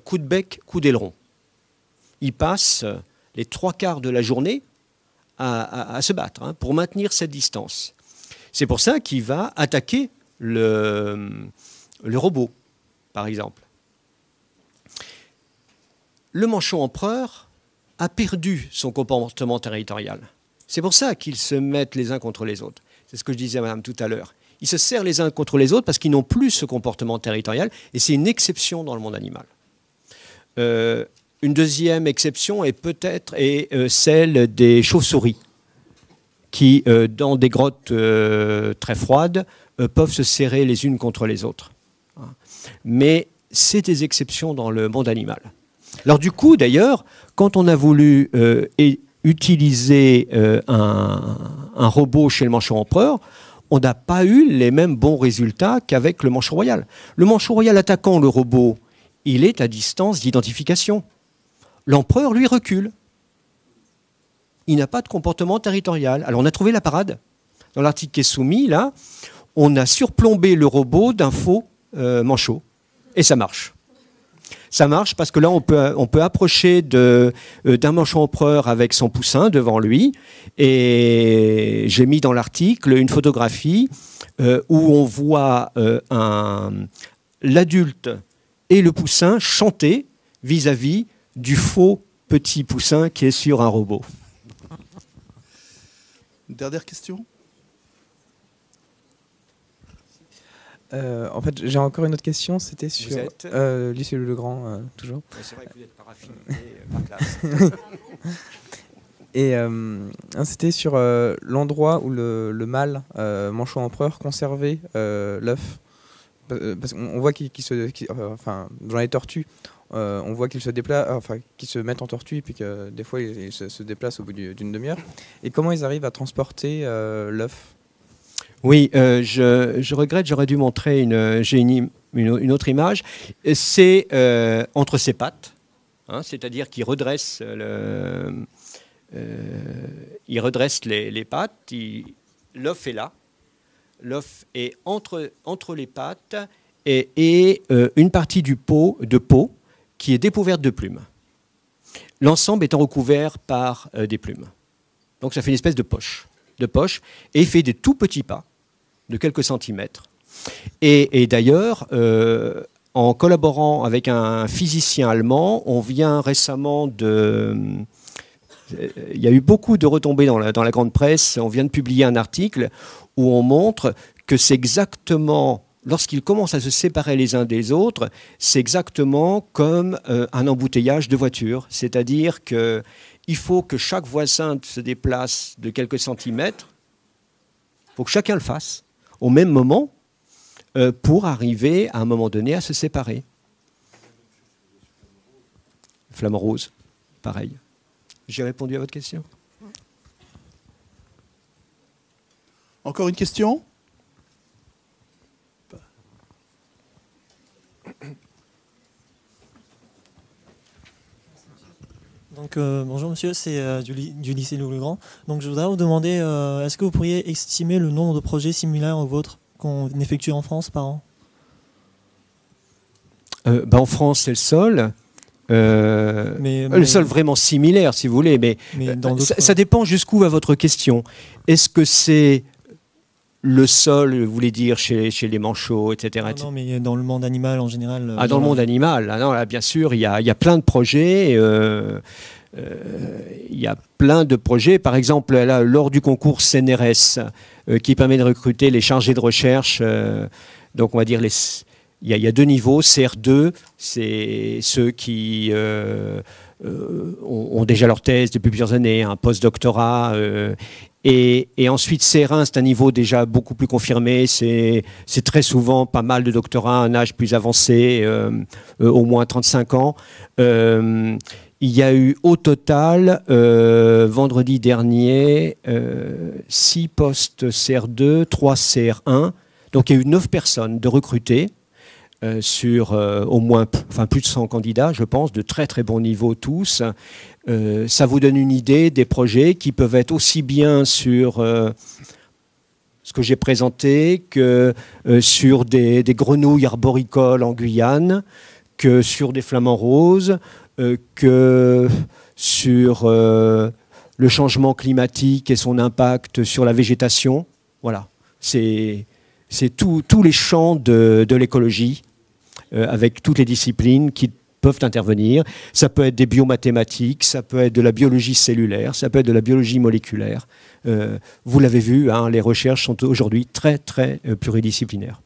coup de bec, coup d'aileron. Il passe les trois quarts de la journée à, se battre hein, pour maintenir cette distance. C'est pour ça qu'il va attaquer le, robot, par exemple. Le manchot empereur a perdu son comportement territorial. C'est pour ça qu'ils se mettent les uns contre les autres. C'est ce que je disais à madame tout à l'heure. Ils se serrent les uns contre les autres parce qu'ils n'ont plus ce comportement territorial et c'est une exception dans le monde animal. Euh, une deuxième exception est peut-être euh, celle des chauves-souris, qui, euh, dans des grottes euh, très froides, peuvent se serrer les unes contre les autres. Mais c'est des exceptions dans le monde animal. Alors du coup, d'ailleurs, quand on a voulu utiliser un, robot chez le manchot empereur, on n'a pas eu les mêmes bons résultats qu'avec le manchot royal. Le manchot royal attaquant le robot, il est à distance d'identification l'empereur, lui, recule. Il n'a pas de comportement territorial. Alors on a trouvé la parade. Dans l'article qui est soumis, là, on a surplombé le robot d'un faux euh, manchot. Et ça marche. Ça marche parce que là, on peut, on peut approcher euh, d'un manchot empereur avec son poussin devant lui. Et j'ai mis dans l'article une photographie euh, où on voit l'adulte et le poussin chanter vis-à-vis vis à vis du faux petit poussin qui est sur un robot. dernière question euh, en fait, j'ai encore une autre question. C'était sur euh, Le Grand, euh, toujours. C'est vrai que vous êtes paraffiné (laughs) Et hein, c'était sur l'endroit où le, mâle manchot empereur conservait l'œuf. Parce qu'on voit qu'il se, enfin, dans les tortues, euh, on voit qu'ils se déplacent, euh, enfin qu'ils se mettent en tortue et puis que des fois ils, se, déplacent au bout d'une demi-heure. Et comment ils arrivent à transporter euh, l'œuf Oui, je, regrette, j'aurais dû montrer une, une, autre image. C'est entre ses pattes, hein, c'est-à-dire qu'il redresse le, il redresse les, pattes. L'œuf est là, l'œuf est entre les pattes et, et une partie du pot de peau qui est découverte de plumes. L'ensemble étant recouvert par euh, des plumes. Donc ça fait une espèce de poche, de poche, et fait des tout petits pas de quelques centimètres. Et, d'ailleurs, euh, en collaborant avec un physicien allemand, on vient récemment de... Euh, il y a eu beaucoup de retombées dans la grande presse. On vient de publier un article où on montre que c'est exactement lorsqu'ils commencent à se séparer les uns des autres, c'est exactement comme euh, un embouteillage de voitures. C'est-à-dire qu'il faut que chaque voisin se déplace de quelques centimètres pour que chacun le fasse au même moment euh, pour arriver à un moment donné à se séparer. Flamme rose, pareil. J'ai répondu à votre question. Encore une question Donc, euh, bonjour monsieur, c'est euh, du, lycée Louis Grand. Donc je voudrais vous demander, euh, est-ce que vous pourriez estimer le nombre de projets similaires aux vôtres qu'on effectue en France par an bah, En France, c'est le sol. le sol vraiment similaire, si vous voulez, mais, ça, ça, dépend jusqu'où va votre question. Est-ce que c'est le sol voulez dire chez, les manchots, etc., ah Non, mais dans le monde animal en général. Euh, ah, dans le monde animal, ah bien sûr, il y a, plein de projets. Euh, euh, il y a plein de projets. Par exemple, là, lors du concours CNRS, qui permet de recruter les chargés de recherche, donc on va dire les. Il y, a deux niveaux. CR2, c'est ceux qui ont, ont, déjà leur thèse depuis plusieurs années, un post-doctorat, postdoctorat, et, ensuite, ensuite, 1 c'est un niveau déjà beaucoup plus confirmé. C'est très souvent pas mal de doctorats un âge plus avancé, euh, euh, au moins 35 ans. Euh, il y a eu au total, vendredi dernier, 6 postes CR2, 3 CR1. Donc il y a eu 9 personnes de recrutées. sur au moins enfin, plus de 100 candidats, je pense, de très très bon niveau tous. Euh, ça vous donne une idée des projets qui peuvent être aussi bien sur euh, ce que j'ai présenté que euh, sur des, grenouilles arboricoles en Guyane, que sur des flamants roses, que sur le changement climatique et son impact sur la végétation. Voilà, c'est tous les champs de, de l'écologie, avec toutes les disciplines qui peuvent intervenir. Ça peut être des biomathématiques, ça peut être de la biologie cellulaire, ça peut être de la biologie moléculaire. Euh, vous l'avez vu, hein, les recherches sont aujourd'hui très, très euh, pluridisciplinaires.